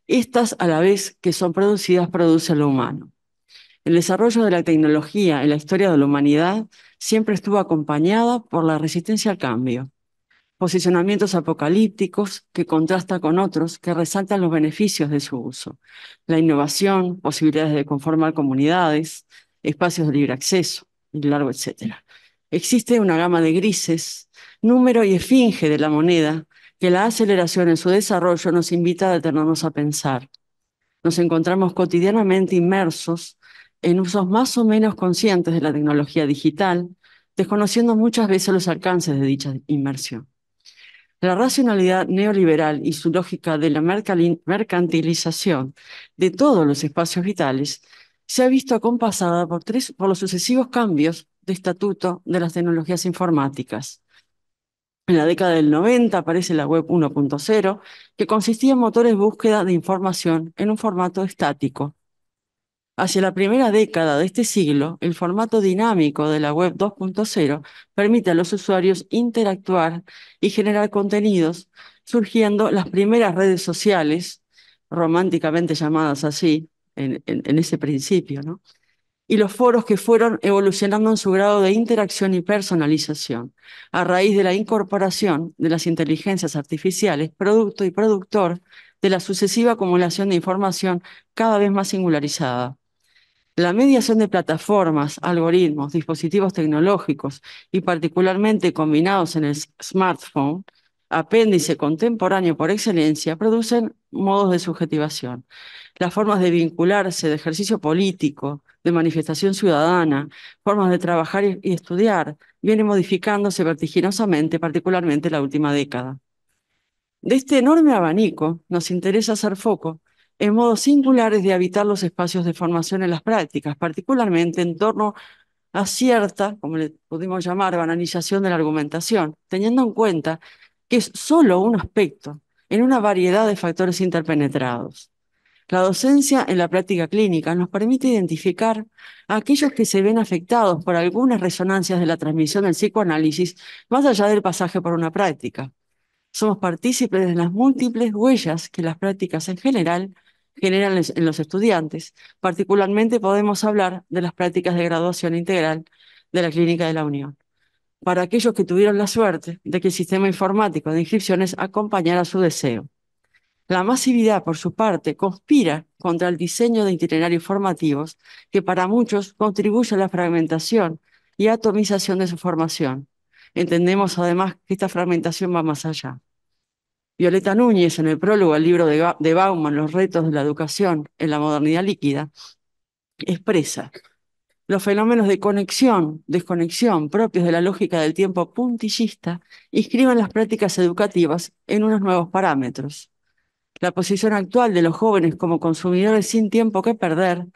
Estas, a la vez que son producidas, produce lo humano. El desarrollo de la tecnología en la historia de la humanidad siempre estuvo acompañada por la resistencia al cambio, posicionamientos apocalípticos que contrasta con otros que resaltan los beneficios de su uso, la innovación, posibilidades de conformar comunidades, espacios de libre acceso largo, etc. Existe una gama de grises, número y esfinge de la moneda que la aceleración en su desarrollo nos invita a detenernos a pensar. Nos encontramos cotidianamente inmersos en usos más o menos conscientes de la tecnología digital, desconociendo muchas veces los alcances de dicha inmersión. La racionalidad neoliberal y su lógica de la mercantilización de todos los espacios vitales se ha visto acompasada por, por los sucesivos cambios de estatuto de las tecnologías informáticas. En la década del 90 aparece la web 1.0, que consistía en motores de búsqueda de información en un formato estático, Hacia la primera década de este siglo, el formato dinámico de la web 2.0 permite a los usuarios interactuar y generar contenidos, surgiendo las primeras redes sociales, románticamente llamadas así, en, ese principio, ¿no? y los foros que fueron evolucionando en su grado de interacción y personalización, a raíz de la incorporación de las inteligencias artificiales, producto y productor, de la sucesiva acumulación de información cada vez más singularizada la mediación de plataformas, algoritmos, dispositivos tecnológicos y particularmente combinados en el smartphone, apéndice contemporáneo por excelencia, producen modos de subjetivación. Las formas de vincularse, de ejercicio político, de manifestación ciudadana, formas de trabajar y estudiar, vienen modificándose vertiginosamente, particularmente la última década. De este enorme abanico nos interesa hacer foco en modos singulares de habitar los espacios de formación en las prácticas, particularmente en torno a cierta, como le pudimos llamar, banalización de la argumentación, teniendo en cuenta que es solo un aspecto en una variedad de factores interpenetrados. La docencia en la práctica clínica nos permite identificar a aquellos que se ven afectados por algunas resonancias de la transmisión del psicoanálisis más allá del pasaje por una práctica. Somos partícipes de las múltiples huellas que las prácticas en general generan en los estudiantes. Particularmente podemos hablar de las prácticas de graduación integral de la Clínica de la Unión. Para aquellos que tuvieron la suerte de que el sistema informático de inscripciones acompañara su deseo. La masividad, por su parte, conspira contra el diseño de itinerarios formativos que para muchos contribuye a la fragmentación y atomización de su formación. Entendemos además que esta fragmentación va más allá. Violeta Núñez en el prólogo al libro de, Bauman, Los retos de la educación en la modernidad líquida, expresa los fenómenos de conexión, desconexión propios de la lógica del tiempo puntillista inscriben las prácticas educativas en unos nuevos parámetros. La posición actual de los jóvenes como consumidores sin tiempo que perder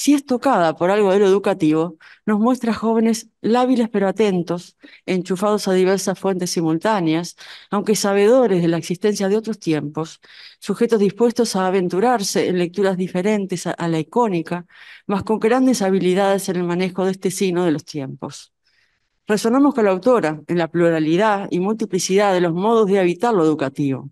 si es tocada por algo de lo educativo, nos muestra jóvenes lábiles pero atentos, enchufados a diversas fuentes simultáneas, aunque sabedores de la existencia de otros tiempos, sujetos dispuestos a aventurarse en lecturas diferentes a, la icónica, mas con grandes habilidades en el manejo de este sino de los tiempos. Resonamos con la autora en la pluralidad y multiplicidad de los modos de habitar lo educativo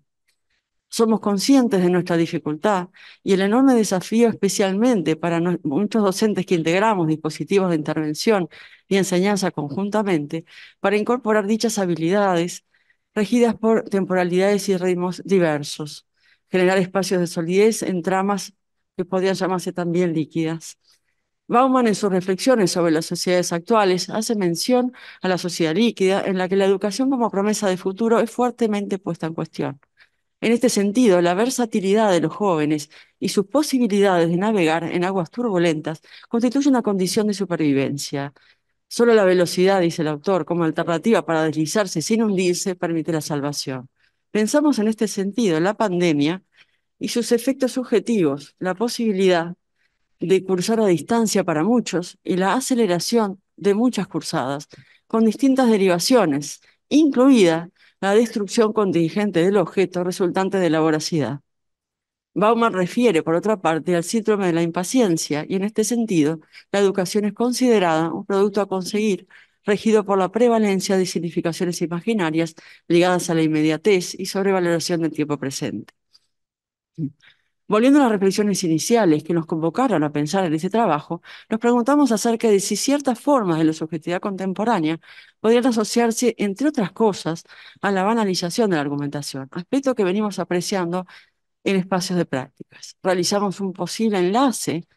somos conscientes de nuestra dificultad y el enorme desafío especialmente para muchos docentes que integramos dispositivos de intervención y enseñanza conjuntamente para incorporar dichas habilidades regidas por temporalidades y ritmos diversos, generar espacios de solidez en tramas que podrían llamarse también líquidas. Bauman en sus reflexiones sobre las sociedades actuales hace mención a la sociedad líquida en la que la educación como promesa de futuro es fuertemente puesta en cuestión. En este sentido, la versatilidad de los jóvenes y sus posibilidades de navegar en aguas turbulentas constituye una condición de supervivencia. Solo la velocidad, dice el autor, como alternativa para deslizarse sin hundirse, permite la salvación. Pensamos en este sentido la pandemia y sus efectos subjetivos, la posibilidad de cursar a distancia para muchos y la aceleración de muchas cursadas, con distintas derivaciones, incluida la destrucción contingente del objeto resultante de la voracidad. Bauman refiere, por otra parte, al síndrome de la impaciencia, y en este sentido, la educación es considerada un producto a conseguir, regido por la prevalencia de significaciones imaginarias ligadas a la inmediatez y sobrevaloración del tiempo presente. Volviendo a las reflexiones iniciales que nos convocaron a pensar en este trabajo, nos preguntamos acerca de si ciertas formas de la subjetividad contemporánea podrían asociarse, entre otras cosas, a la banalización de la argumentación, aspecto que venimos apreciando en espacios de prácticas. Realizamos un posible enlace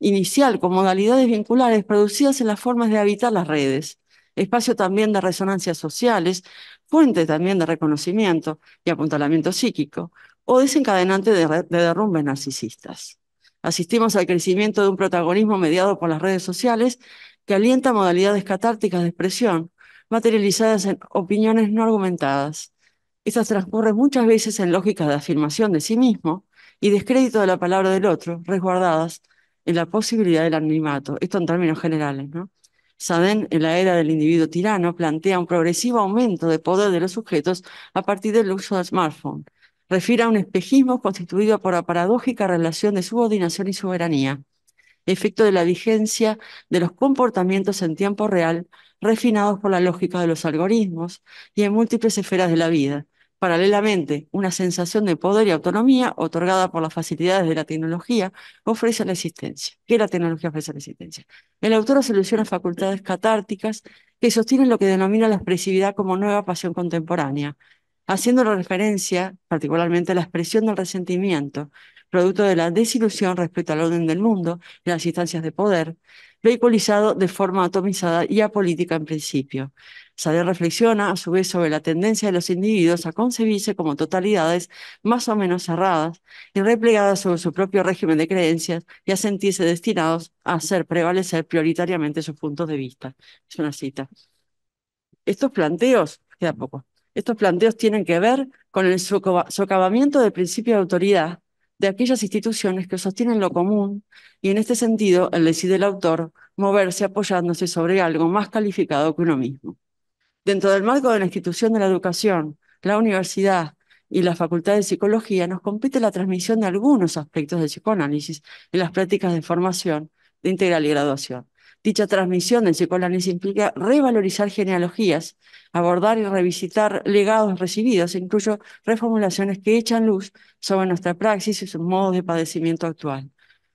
inicial con modalidades vinculares producidas en las formas de habitar las redes, espacio también de resonancias sociales, fuente también de reconocimiento y apuntalamiento psíquico, o desencadenante de, derrumbes narcisistas. Asistimos al crecimiento de un protagonismo mediado por las redes sociales que alienta modalidades catárticas de expresión, materializadas en opiniones no argumentadas. Estas transcurren muchas veces en lógicas de afirmación de sí mismo y descrédito de la palabra del otro, resguardadas en la posibilidad del anonimato. Esto en términos generales, ¿no? Sadén, en la era del individuo tirano, plantea un progresivo aumento de poder de los sujetos a partir del uso del smartphone, refiere a un espejismo constituido por la paradójica relación de subordinación y soberanía, efecto de la vigencia de los comportamientos en tiempo real refinados por la lógica de los algoritmos y en múltiples esferas de la vida. Paralelamente, una sensación de poder y autonomía otorgada por las facilidades de la tecnología ofrece la existencia. ¿Qué la tecnología ofrece la existencia? El autor soluciona facultades catárticas que sostienen lo que denomina la expresividad como nueva pasión contemporánea, Haciendo referencia particularmente a la expresión del resentimiento, producto de la desilusión respecto al orden del mundo y las instancias de poder, vehiculizado de forma atomizada y apolítica en principio. Sade reflexiona a su vez sobre la tendencia de los individuos a concebirse como totalidades más o menos cerradas y replegadas sobre su propio régimen de creencias y a sentirse destinados a hacer prevalecer prioritariamente sus puntos de vista. Es una cita. Estos planteos, queda poco, estos planteos tienen que ver con el socavamiento del principio de autoridad de aquellas instituciones que sostienen lo común y en este sentido el decide el autor moverse apoyándose sobre algo más calificado que uno mismo. Dentro del marco de la institución de la educación, la universidad y la facultad de psicología nos compete la transmisión de algunos aspectos del psicoanálisis en las prácticas de formación de integral y graduación. Dicha transmisión del psicoanálisis implica revalorizar genealogías, abordar y revisitar legados recibidos, e incluso reformulaciones que echan luz sobre nuestra praxis y sus modos de padecimiento actual.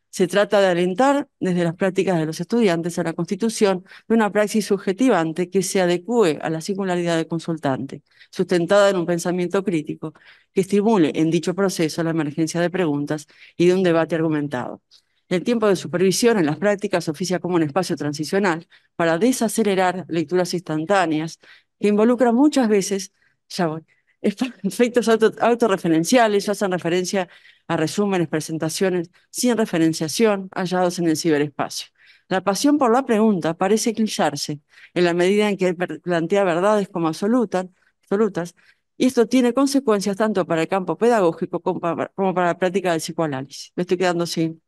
Se trata de alentar desde las prácticas de los estudiantes a la constitución de una praxis subjetivante que se adecue a la singularidad del consultante, sustentada en un pensamiento crítico que estimule en dicho proceso la emergencia de preguntas y de un debate argumentado. El tiempo de supervisión en las prácticas oficia como un espacio transicional para desacelerar lecturas instantáneas que involucran muchas veces, ya voy, (laughs) efectos auto, autorreferenciales, ya hacen referencia a resúmenes, presentaciones sin referenciación hallados en el ciberespacio. La pasión por la pregunta parece eclipsarse en la medida en que plantea verdades como absolutas, absolutas y esto tiene consecuencias tanto para el campo pedagógico como como para la práctica del psicoanálisis. Me estoy quedando sin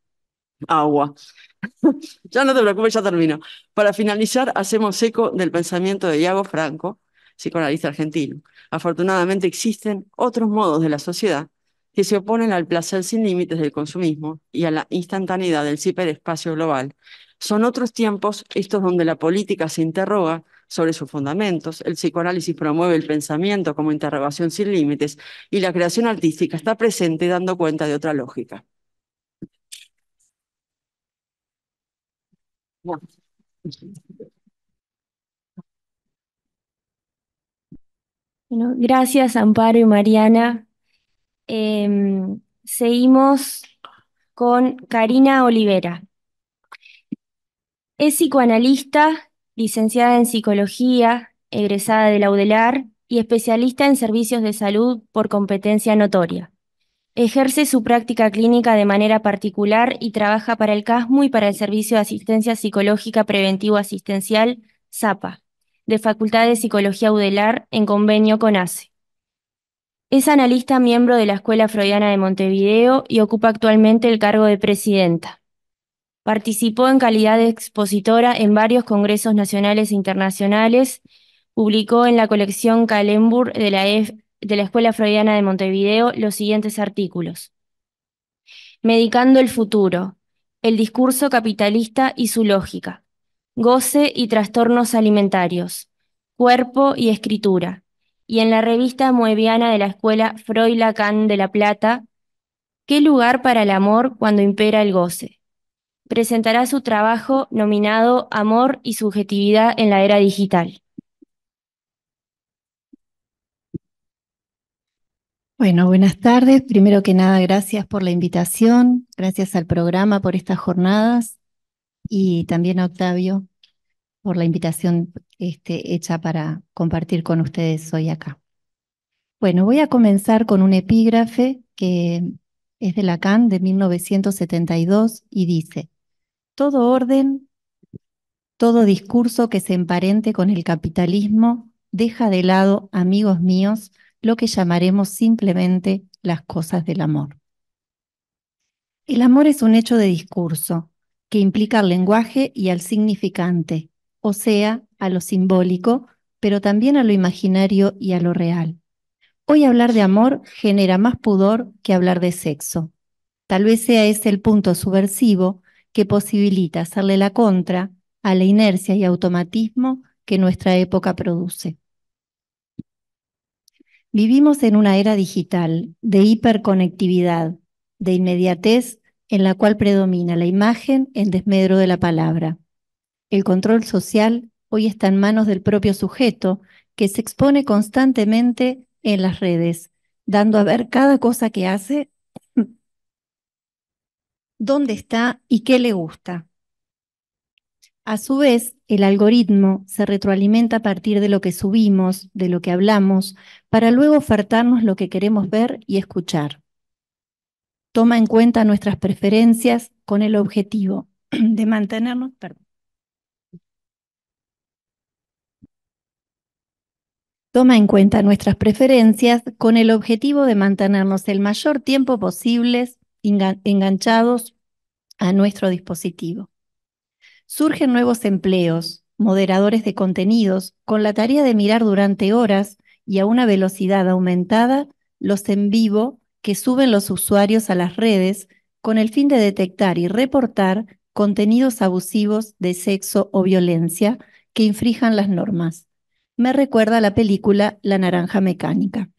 agua. (laughs) ya no te preocupes, ya termino. Para finalizar, hacemos eco del pensamiento de Iago Franco, psicoanalista argentino. Afortunadamente existen otros modos de la sociedad que se oponen al placer sin límites del consumismo y a la instantaneidad del ciberespacio global. Son otros tiempos, estos donde la política se interroga sobre sus fundamentos, el psicoanálisis promueve el pensamiento como interrogación sin límites y la creación artística está presente dando cuenta de otra lógica. gracias Amparo y Mariana. Em, seguimos con Karina Olivera. Es psicoanalista, licenciada en psicología, egresada de la UDELAR y especialista en servicios de salud por competencia notoria. Ejerce su práctica clínica de manera particular y trabaja para el CASMU y para el Servicio de Asistencia Psicológica Preventivo Asistencial, SAPA, de Facultad de Psicología Udelar en convenio con ACE. Es analista miembro de la Escuela Freudiana de Montevideo y ocupa actualmente el cargo de presidenta. Participó en calidad de expositora en varios congresos nacionales e internacionales, publicó en la colección Calembur de la e de la Escuela Freudiana de Montevideo los siguientes artículos. Medicando el futuro, el discurso capitalista y su lógica, goce y trastornos alimentarios, cuerpo y escritura, y en la revista mueviana de la Escuela Freud Lacan de La Plata, ¿Qué lugar para el amor cuando impera el goce? Presentará su trabajo nominado Amor y Subjetividad en la Era Digital. Bueno, buenas tardes. Primero que nada, gracias por la invitación, gracias al programa por estas jornadas y también a Octavio por la invitación este, hecha para compartir con ustedes hoy acá. Bueno, voy a comenzar con un epígrafe que es de Lacan de 1972 y dice, todo orden, todo discurso que se emparente con el capitalismo deja de lado, amigos míos, lo que llamaremos simplemente las cosas del amor. El amor es un hecho de discurso que implica al lenguaje y al significante, o sea, a lo simbólico, pero también a lo imaginario y a lo real. Hoy hablar de amor genera más pudor que hablar de sexo. Tal vez sea ese el punto subversivo que posibilita hacerle la contra a la inercia y automatismo que nuestra época produce. Vivimos en una era digital de hiperconectividad, de inmediatez en la cual predomina la imagen en desmedro de la palabra. El control social hoy está en manos del propio sujeto que se expone constantemente en las redes, dando a ver cada cosa que hace, (clears throat) dónde está y qué le gusta. A su vez, el algoritmo se retroalimenta a partir de lo que subimos, de lo que hablamos, para luego ofertarnos lo que queremos ver y escuchar. Toma en cuenta nuestras preferencias con el objetivo (clears throat) de mantenernos, Toma en cuenta nuestras preferencias con el objetivo de mantenernos el mayor tiempo posible enganchados a nuestro dispositivo surgen nuevos empleos, moderadores de contenidos, con la tarea de mirar durante horas y a una velocidad aumentada los en vivo que suben los usuarios a las redes con el fin de detectar y reportar contenidos abusivos de sexo o violencia que infrijan las normas. Me recuerda la película La Naranja Mecánica.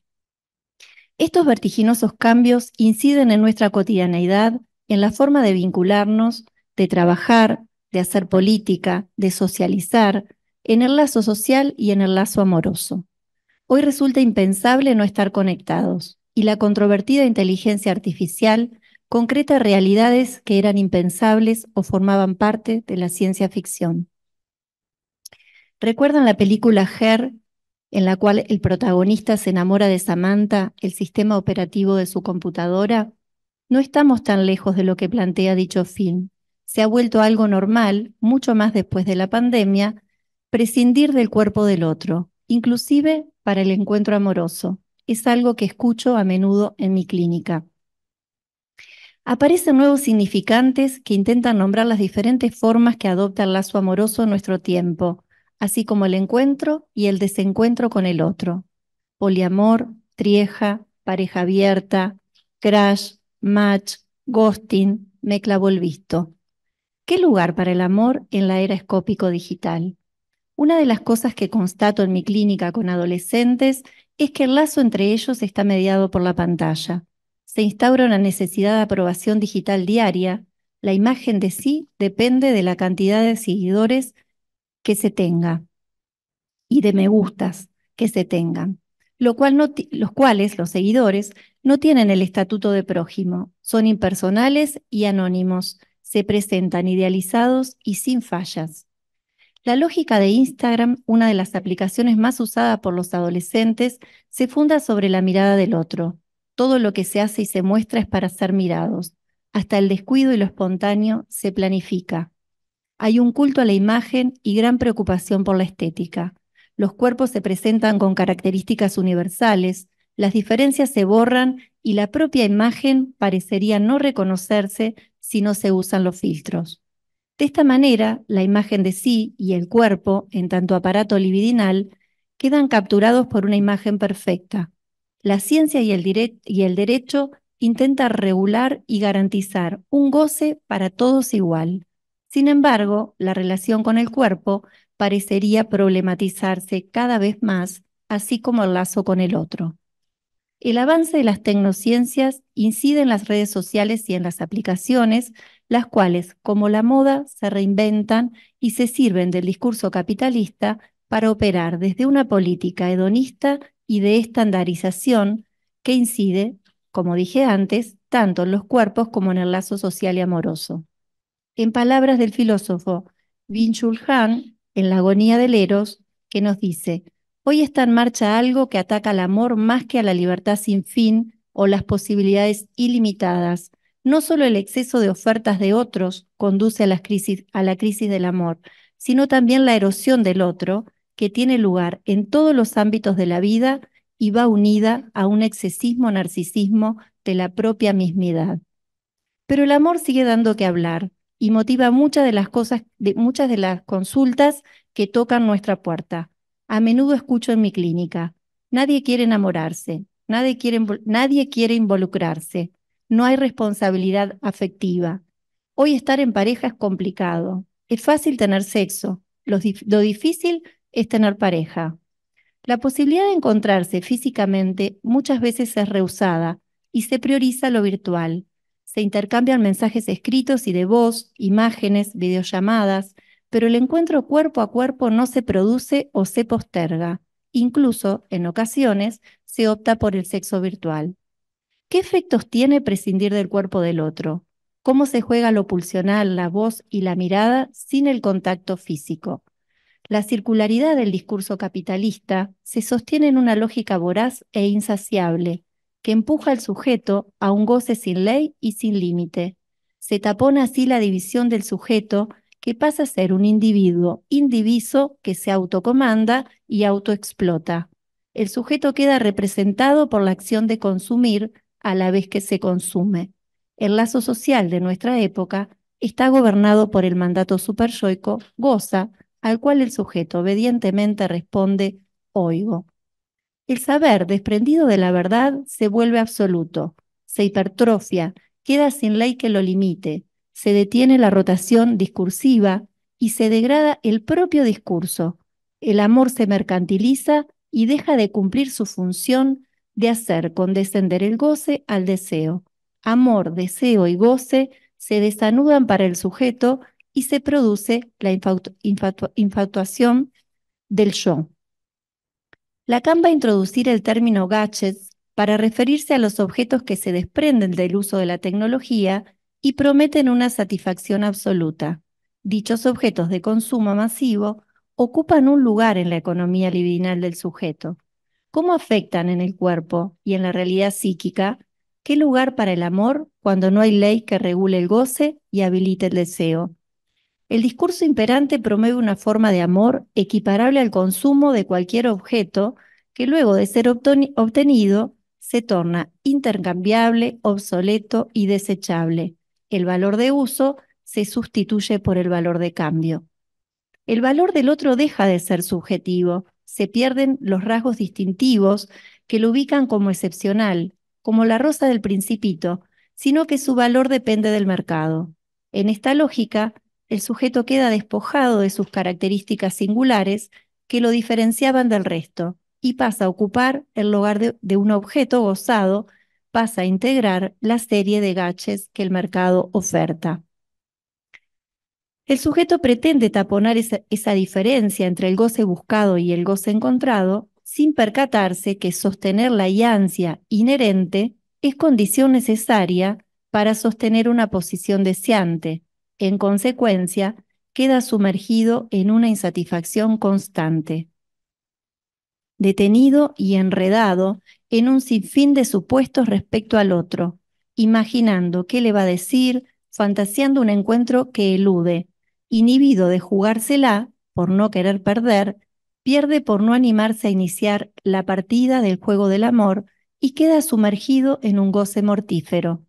Estos vertiginosos cambios inciden en nuestra cotidianeidad, en la forma de vincularnos, de trabajar, de hacer política, de socializar, en el lazo social y en el lazo amoroso. Hoy resulta impensable no estar conectados, y la controvertida inteligencia artificial concreta realidades que eran impensables o formaban parte de la ciencia ficción. ¿Recuerdan la película Her, en la cual el protagonista se enamora de Samantha, el sistema operativo de su computadora? No estamos tan lejos de lo que plantea dicho film se ha vuelto algo normal, mucho más después de la pandemia, prescindir del cuerpo del otro, inclusive para el encuentro amoroso. Es algo que escucho a menudo en mi clínica. Aparecen nuevos significantes que intentan nombrar las diferentes formas que adopta el lazo amoroso en nuestro tiempo, así como el encuentro y el desencuentro con el otro. Poliamor, trieja, pareja abierta, crash, match, ghosting, me clavó visto. ¿Qué lugar para el amor en la era escópico digital? Una de las cosas que constato en mi clínica con adolescentes es que el lazo entre ellos está mediado por la pantalla. Se instaura una necesidad de aprobación digital diaria. La imagen de sí depende de la cantidad de seguidores que se tenga y de me gustas que se tengan, lo cual los cuales los seguidores no tienen el estatuto de prójimo, son impersonales y anónimos se presentan idealizados y sin fallas. La lógica de Instagram, una de las aplicaciones más usadas por los adolescentes, se funda sobre la mirada del otro. Todo lo que se hace y se muestra es para ser mirados. Hasta el descuido y lo espontáneo se planifica. Hay un culto a la imagen y gran preocupación por la estética. Los cuerpos se presentan con características universales, las diferencias se borran y la propia imagen parecería no reconocerse si no se usan los filtros. De esta manera, la imagen de sí y el cuerpo, en tanto aparato libidinal, quedan capturados por una imagen perfecta. La ciencia y el, derecho intentan regular y garantizar un goce para todos igual. Sin embargo, la relación con el cuerpo parecería problematizarse cada vez más, así como el lazo con el otro. El avance de las tecnociencias incide en las redes sociales y en las aplicaciones, las cuales, como la moda, se reinventan y se sirven del discurso capitalista para operar desde una política hedonista y de estandarización que incide, como dije antes, tanto en los cuerpos como en el lazo social y amoroso. En palabras del filósofo Vinchul Han, en la agonía del Eros, que nos dice, Hoy está en marcha algo que ataca al amor más que a la libertad sin fin o las posibilidades ilimitadas. No solo el exceso de ofertas de otros conduce a, la crisis del amor, sino también la erosión del otro, que tiene lugar en todos los ámbitos de la vida y va unida a un excesismo-narcisismo de la propia mismidad. Pero el amor sigue dando que hablar y motiva muchas de las cosas, muchas de las consultas que tocan nuestra puerta a menudo escucho en mi clínica. Nadie quiere enamorarse, nadie quiere, involucrarse, no hay responsabilidad afectiva. Hoy estar en pareja es complicado, es fácil tener sexo, lo, lo difícil es tener pareja. La posibilidad de encontrarse físicamente muchas veces es rehusada y se prioriza lo virtual. Se intercambian mensajes escritos y de voz, imágenes, videollamadas, pero el encuentro cuerpo a cuerpo no se produce o se posterga. Incluso, en ocasiones, se opta por el sexo virtual. ¿Qué efectos tiene prescindir del cuerpo del otro? ¿Cómo se juega lo pulsional, la voz y la mirada sin el contacto físico? La circularidad del discurso capitalista se sostiene en una lógica voraz e insaciable, que empuja al sujeto a un goce sin ley y sin límite. Se tapona así la división del sujeto que pasa a ser un individuo indiviso que se autocomanda y autoexplota. El sujeto queda representado por la acción de consumir a la vez que se consume. El lazo social de nuestra época está gobernado por el mandato superyoico goza, al cual el sujeto obedientemente responde oigo. El saber desprendido de la verdad se vuelve absoluto, se hipertrofia, queda sin ley que lo limite, se detiene la rotación discursiva y se degrada el propio discurso. El amor se mercantiliza y deja de cumplir su función de hacer condescender el goce al deseo. Amor, deseo y goce se desanudan para el sujeto y se produce la infatuación del yo. Lacan va a introducir el término gadgets para referirse a los objetos que se desprenden del uso de la tecnología y prometen una satisfacción absoluta. Dichos objetos de consumo masivo ocupan un lugar en la economía libidinal del sujeto. ¿Cómo afectan en el cuerpo y en la realidad psíquica? ¿Qué lugar para el amor cuando no hay ley que regule el goce y habilite el deseo? El discurso imperante promueve una forma de amor equiparable al consumo de cualquier objeto que luego de ser obtenido se torna intercambiable, obsoleto y desechable el valor de uso se sustituye por el valor de cambio. El valor del otro deja de ser subjetivo, se pierden los rasgos distintivos que lo ubican como excepcional, como la rosa del principito, sino que su valor depende del mercado. En esta lógica, el sujeto queda despojado de sus características singulares que lo diferenciaban del resto y pasa a ocupar el lugar de, un objeto gozado pasa a integrar la serie de gaches que el mercado oferta. El sujeto pretende taponar esa, diferencia entre el goce buscado y el goce encontrado sin percatarse que sostener la ansia inherente es condición necesaria para sostener una posición deseante. En consecuencia, queda sumergido en una insatisfacción constante. Detenido y enredado en un sinfín de supuestos respecto al otro, imaginando qué le va a decir, fantaseando un encuentro que elude, inhibido de jugársela por no querer perder, pierde por no animarse a iniciar la partida del juego del amor y queda sumergido en un goce mortífero.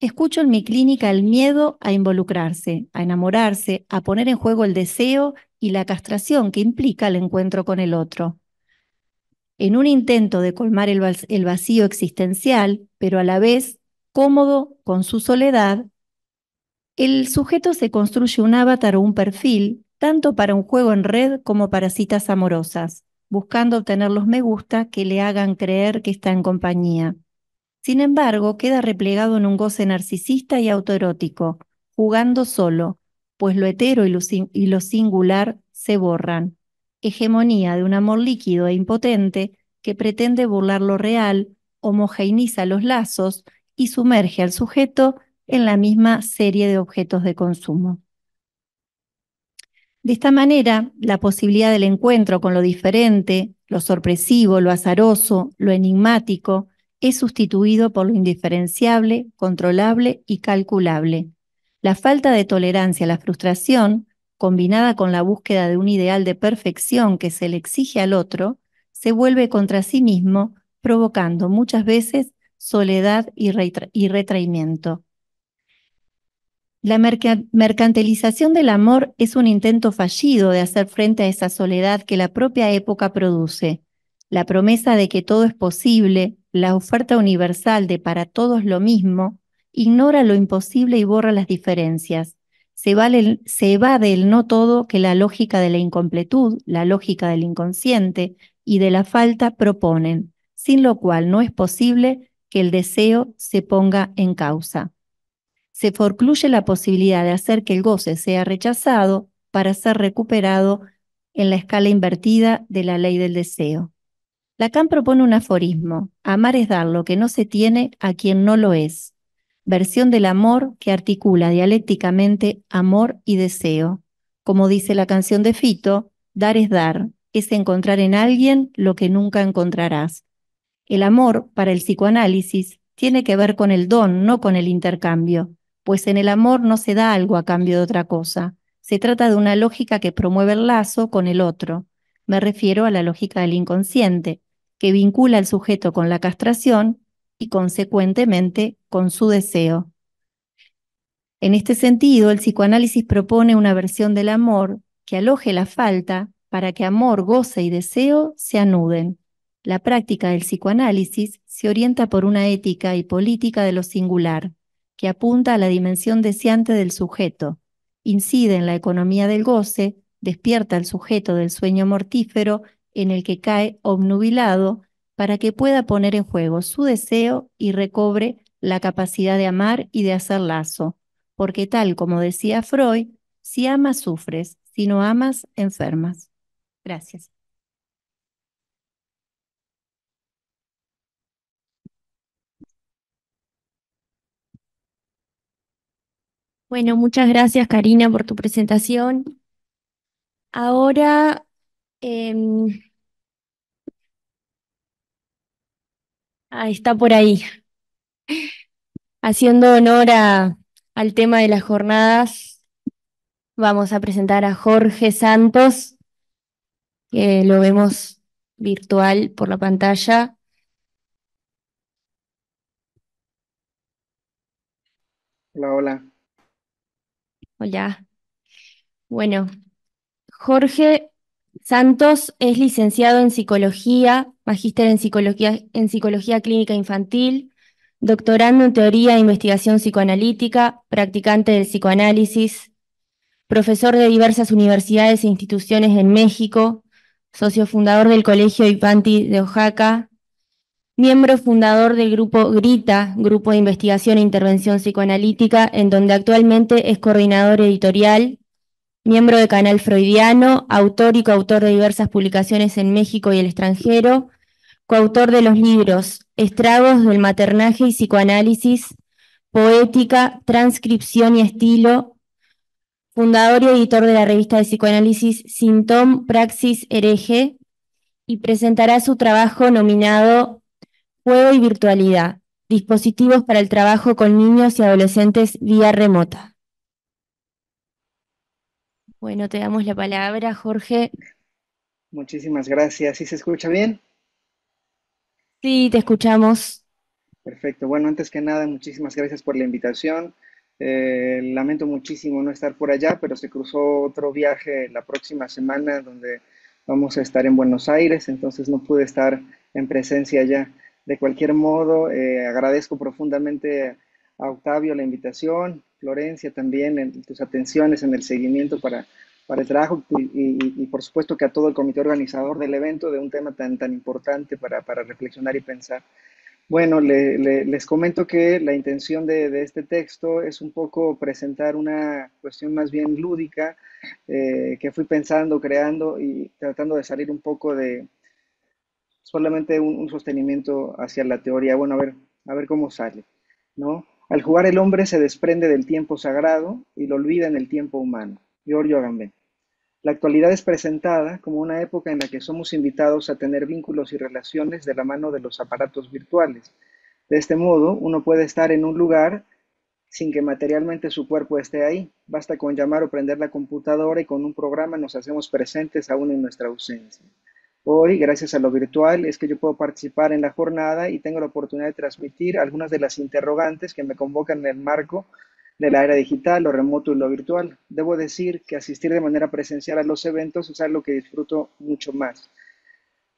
Escucho en mi clínica el miedo a involucrarse, a enamorarse, a poner en juego el deseo y la castración que implica el encuentro con el otro en un intento de colmar el, vacío existencial, pero a la vez cómodo con su soledad, el sujeto se construye un avatar o un perfil, tanto para un juego en red como para citas amorosas, buscando obtener los me gusta que le hagan creer que está en compañía. Sin embargo, queda replegado en un goce narcisista y autoerótico, jugando solo, pues lo hetero y lo singular se borran hegemonía de un amor líquido e impotente que pretende burlar lo real, homogeneiza los lazos y sumerge al sujeto en la misma serie de objetos de consumo. De esta manera, la posibilidad del encuentro con lo diferente, lo sorpresivo, lo azaroso, lo enigmático, es sustituido por lo indiferenciable, controlable y calculable. La falta de tolerancia a la frustración combinada con la búsqueda de un ideal de perfección que se le exige al otro, se vuelve contra sí mismo, provocando muchas veces soledad y, retraimiento. La mercantilización del amor es un intento fallido de hacer frente a esa soledad que la propia época produce. La promesa de que todo es posible, la oferta universal de para todos lo mismo, ignora lo imposible y borra las diferencias se, evade el no todo que la lógica de la incompletud, la lógica del inconsciente y de la falta proponen, sin lo cual no es posible que el deseo se ponga en causa. Se forcluye la posibilidad de hacer que el goce sea rechazado para ser recuperado en la escala invertida de la ley del deseo. Lacan propone un aforismo, amar es dar lo que no se tiene a quien no lo es, versión del amor que articula dialécticamente amor y deseo. Como dice la canción de Fito, dar es dar, es encontrar en alguien lo que nunca encontrarás. El amor, para el psicoanálisis, tiene que ver con el don, no con el intercambio, pues en el amor no se da algo a cambio de otra cosa. Se trata de una lógica que promueve el lazo con el otro. Me refiero a la lógica del inconsciente, que vincula al sujeto con la castración y consecuentemente con su deseo. En este sentido, el psicoanálisis propone una versión del amor que aloje la falta para que amor, goce y deseo se anuden. La práctica del psicoanálisis se orienta por una ética y política de lo singular, que apunta a la dimensión deseante del sujeto, incide en la economía del goce, despierta al sujeto del sueño mortífero en el que cae obnubilado para que pueda poner en juego su deseo y recobre la capacidad de amar y de hacer lazo, porque tal como decía Freud, si amas sufres, si no amas enfermas. Gracias. Bueno, muchas gracias Karina por tu presentación. Ahora em, Ah, está por ahí. Haciendo honor al tema de las jornadas, vamos a presentar a Jorge Santos, que lo vemos virtual por la pantalla. Hola, hola. Hola. Bueno, Jorge Santos es licenciado en psicología, magíster en psicología, en psicología clínica infantil, doctorando en teoría e investigación psicoanalítica, practicante del psicoanálisis, profesor de diversas universidades e instituciones en México, socio fundador del Colegio Ipanti de Oaxaca, miembro fundador del grupo GRITA, Grupo de Investigación e Intervención Psicoanalítica, en donde actualmente es coordinador editorial miembro de Canal Freudiano, autor y coautor de diversas publicaciones en México y el extranjero, coautor de los libros Estragos del maternaje y psicoanálisis, Poética, Transcripción y Estilo, fundador y editor de la revista de psicoanálisis Sintom Praxis Hereje, y presentará su trabajo nominado Juego y Virtualidad, dispositivos para el trabajo con niños y adolescentes vía remota. Bueno, te damos la palabra, Jorge. Muchísimas gracias. ¿Sí se escucha bien? Sí, te escuchamos. Perfecto. Bueno, antes que nada, muchísimas gracias por la invitación. Eh, lamento muchísimo no estar por allá, pero se cruzó otro viaje la próxima semana donde vamos a estar en Buenos Aires, entonces no pude estar en presencia allá. De cualquier modo, eh, agradezco profundamente a Octavio la invitación, Florencia también, en tus atenciones, en el seguimiento para, para el trabajo y, por supuesto que a todo el comité organizador del evento de un tema tan, tan importante para, para reflexionar y pensar. Bueno, les comento que la intención de, este texto es un poco presentar una cuestión más bien lúdica eh, que fui pensando, creando y tratando de salir un poco de solamente un, sostenimiento hacia la teoría. Bueno, a ver, a ver cómo sale, ¿no? Al jugar el hombre se desprende del tiempo sagrado y lo olvida en el tiempo humano. Giorgio Agamben. La actualidad es presentada como una época en la que somos invitados a tener vínculos y relaciones de la mano de los aparatos virtuales. De este modo, uno puede estar en un lugar sin que materialmente su cuerpo esté ahí. Basta con llamar o prender la computadora y con un programa nos hacemos presentes aún en nuestra ausencia. Hoy, gracias a lo virtual, es que yo puedo participar en la jornada y tengo la oportunidad de transmitir algunas de las interrogantes que me convocan en el marco de la era digital, lo remoto y lo virtual. Debo decir que asistir de manera presencial a los eventos es algo que disfruto mucho más,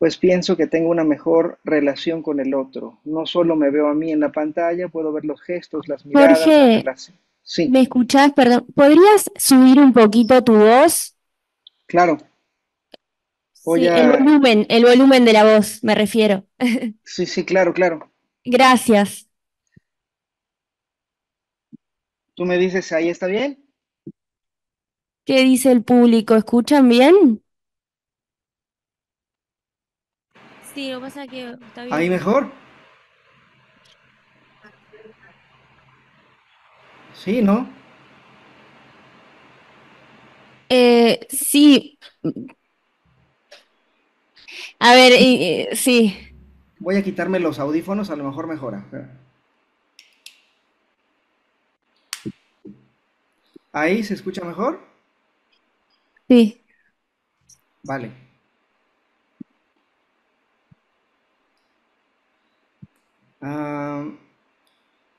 pues pienso que tengo una mejor relación con el otro. No solo me veo a mí en la pantalla, puedo ver los gestos, las miradas. Jorge, ¿me escuchás? Perdón, ¿podrías subir un poquito tu voz? Claro el volumen, el volumen de la voz, me refiero. (laughs) Sí, sí, claro, claro. Gracias. Tú me dices, ahí está bien. ¿Qué dice el público? ¿Escuchan bien? Sí, lo que pasa es que está ¿Ahí mejor? Sí, ¿no? Eh, sí, a ver, y, sí. Voy a quitarme los audífonos, a lo mejor mejora. ¿Ahí se escucha mejor? Sí. Vale. Ah,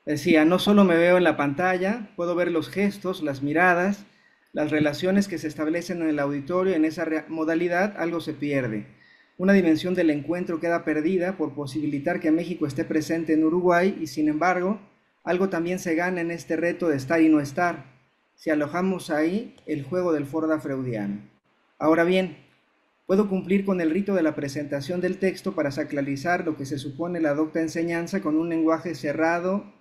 decía, no solo me veo en la pantalla, puedo ver los gestos, las miradas, las relaciones que se establecen en el auditorio en esa modalidad, algo se pierde una dimensión del encuentro queda perdida por posibilitar que México esté presente en Uruguay y, sin embargo, algo también se gana en este reto de estar y no estar, si alojamos ahí el juego del Forda freudiano. Ahora bien, puedo cumplir con el rito de la presentación del texto para sacralizar lo que se supone la docta enseñanza con un lenguaje cerrado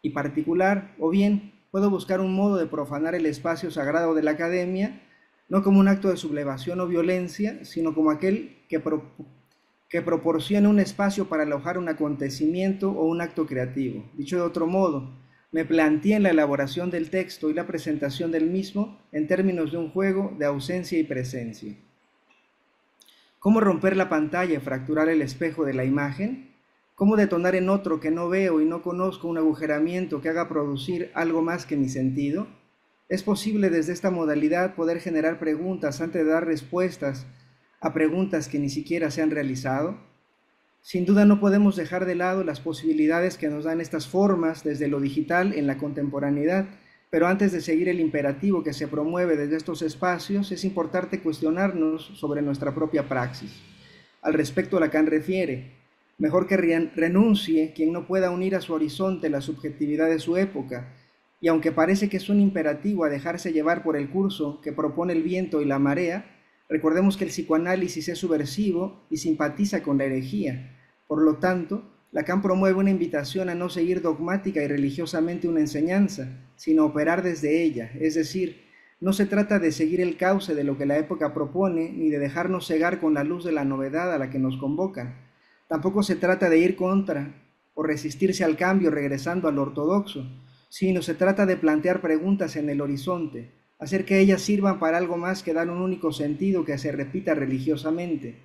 y particular, o bien puedo buscar un modo de profanar el espacio sagrado de la academia no como un acto de sublevación o violencia, sino como aquel que, proporciona un espacio para alojar un acontecimiento o un acto creativo. Dicho de otro modo, me planteé en la elaboración del texto y la presentación del mismo en términos de un juego de ausencia y presencia. ¿Cómo romper la pantalla y fracturar el espejo de la imagen? ¿Cómo detonar en otro que no veo y no conozco un agujeramiento que haga producir algo más que mi sentido? Es posible desde esta modalidad poder generar preguntas antes de dar respuestas a preguntas que ni siquiera se han realizado. Sin duda no podemos dejar de lado las posibilidades que nos dan estas formas desde lo digital en la contemporaneidad, pero antes de seguir el imperativo que se promueve desde estos espacios, es importante cuestionarnos sobre nuestra propia praxis. Al respecto, Lacan refiere, mejor que renuncie quien no pueda unir a su horizonte la subjetividad de su época, y aunque parece que es un imperativo a dejarse llevar por el curso que propone el viento y la marea, recordemos que el psicoanálisis es subversivo y simpatiza con la herejía. Por lo tanto, Lacan promueve una invitación a no seguir dogmática y religiosamente una enseñanza, sino operar desde ella, es decir, no se trata de seguir el cauce de lo que la época propone ni de dejarnos cegar con la luz de la novedad a la que nos convoca. Tampoco se trata de ir contra o resistirse al cambio regresando al ortodoxo, sino se trata de plantear preguntas en el horizonte, hacer que ellas sirvan para algo más que dar un único sentido que se repita religiosamente.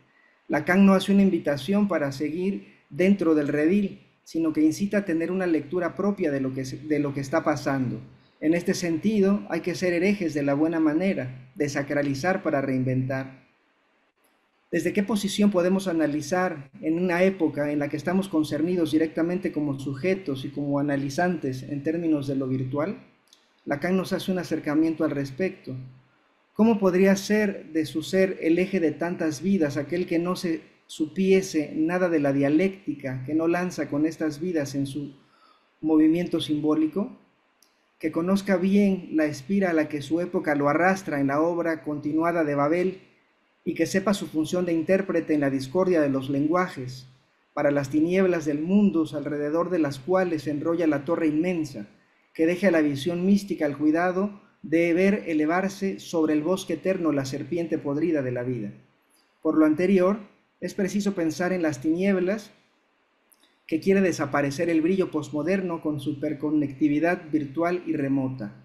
Lacan no hace una invitación para seguir dentro del redil, sino que incita a tener una lectura propia de lo que, de lo que está pasando. En este sentido, hay que ser herejes de la buena manera, desacralizar para reinventar desde qué posición podemos analizar en una época en la que estamos concernidos directamente como sujetos y como analizantes en términos de lo virtual, Lacan nos hace un acercamiento al respecto. ¿Cómo podría ser de su ser el eje de tantas vidas aquel que no se supiese nada de la dialéctica que no lanza con estas vidas en su movimiento simbólico? Que conozca bien la espira a la que su época lo arrastra en la obra continuada de Babel y que sepa su función de intérprete en la discordia de los lenguajes, para las tinieblas del mundo alrededor de las cuales se enrolla la torre inmensa, que deje a la visión mística al cuidado de ver elevarse sobre el bosque eterno la serpiente podrida de la vida. Por lo anterior, es preciso pensar en las tinieblas que quiere desaparecer el brillo posmoderno con su superconectividad virtual y remota.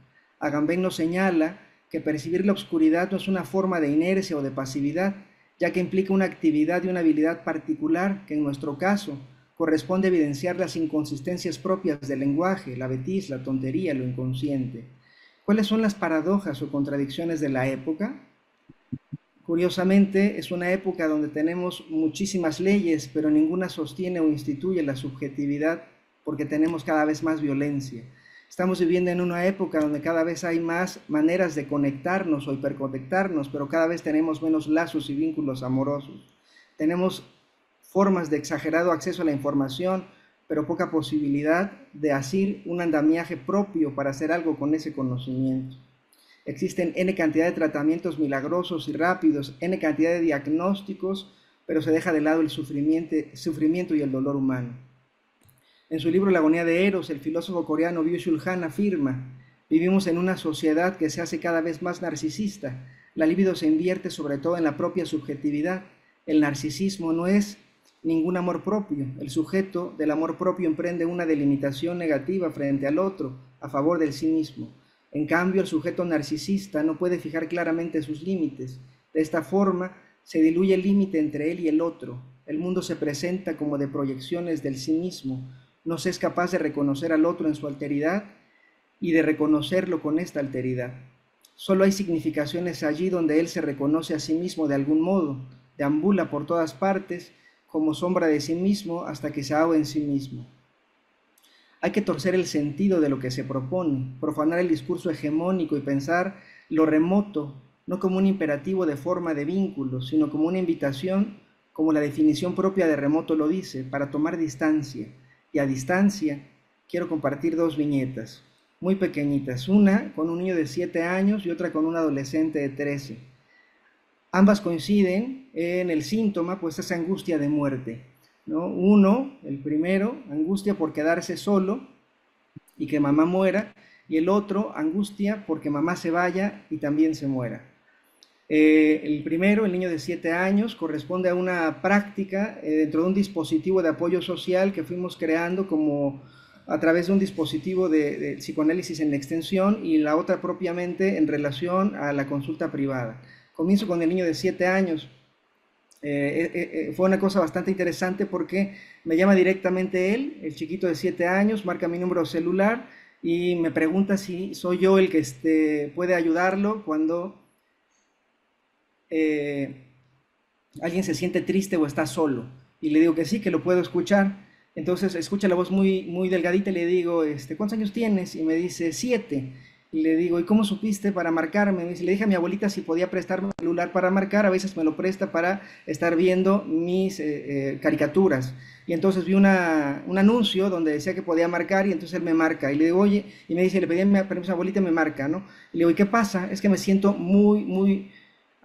Agamben nos señala que percibir la oscuridad no es una forma de inercia o de pasividad, ya que implica una actividad y una habilidad particular que en nuestro caso corresponde evidenciar las inconsistencias propias del lenguaje, la betis, la tontería, lo inconsciente. ¿Cuáles son las paradojas o contradicciones de la época? Curiosamente, es una época donde tenemos muchísimas leyes, pero ninguna sostiene o instituye la subjetividad porque tenemos cada vez más violencia. Estamos viviendo en una época donde cada vez hay más maneras de conectarnos o hiperconectarnos, pero cada vez tenemos menos lazos y vínculos amorosos. Tenemos formas de exagerado acceso a la información, pero poca posibilidad de hacer un andamiaje propio para hacer algo con ese conocimiento. Existen N cantidad de tratamientos milagrosos y rápidos, N cantidad de diagnósticos, pero se deja de lado el sufrimiento y el dolor humano. En su libro La agonía de Eros, el filósofo coreano Byung Chul Han afirma: Vivimos en una sociedad que se hace cada vez más narcisista. La libido se invierte sobre todo en la propia subjetividad. El narcisismo no es ningún amor propio. El sujeto del amor propio emprende una delimitación negativa frente al otro, a favor del sí mismo. En cambio, el sujeto narcisista no puede fijar claramente sus límites. De esta forma, se diluye el límite entre él y el otro. El mundo se presenta como de proyecciones del sí mismo, se es capaz de reconocer al otro en su alteridad y de reconocerlo con esta alteridad. Solo hay significaciones allí donde él se reconoce a sí mismo de algún modo, deambula por todas partes como sombra de sí mismo hasta que se ahoga en sí mismo. Hay que torcer el sentido de lo que se propone, profanar el discurso hegemónico y pensar lo remoto no como un imperativo de forma de vínculo, sino como una invitación, como la definición propia de remoto lo dice, para tomar distancia, y a distancia, quiero compartir dos viñetas, muy pequeñitas, una con un niño de 7 años y otra con un adolescente de 13. Ambas coinciden en el síntoma, pues es angustia de muerte. Uno, el primero, angustia por quedarse solo y que mamá muera, y el otro, angustia porque mamá se vaya y también se muera. Eh, el primero, el niño de 7 años, corresponde a una práctica eh, dentro de un dispositivo de apoyo social que fuimos creando como a través de un dispositivo de, psicoanálisis en extensión y la otra propiamente en relación a la consulta privada. Comienzo con el niño de 7 años. Eh, fue una cosa bastante interesante porque me llama directamente él, el chiquito de 7 años, marca mi número celular y me pregunta si soy yo el que este, puede ayudarlo cuando eh, alguien se siente triste o está solo, y le digo que sí, que lo puedo escuchar, entonces escucha la voz muy, muy delgadita y le digo, este, ¿cuántos años tienes? Y me dice, siete. Y le digo, ¿y cómo supiste para marcarme? y le dije a mi abuelita si podía prestarme un celular para marcar, a veces me lo presta para estar viendo mis eh, eh, caricaturas. Y entonces vi una, un anuncio donde decía que podía marcar y entonces él me marca. Y le digo, oye, y me dice, le pedí a mi abuelita, me marca, ¿no? Y le digo, ¿y qué pasa? Es que me siento muy, muy,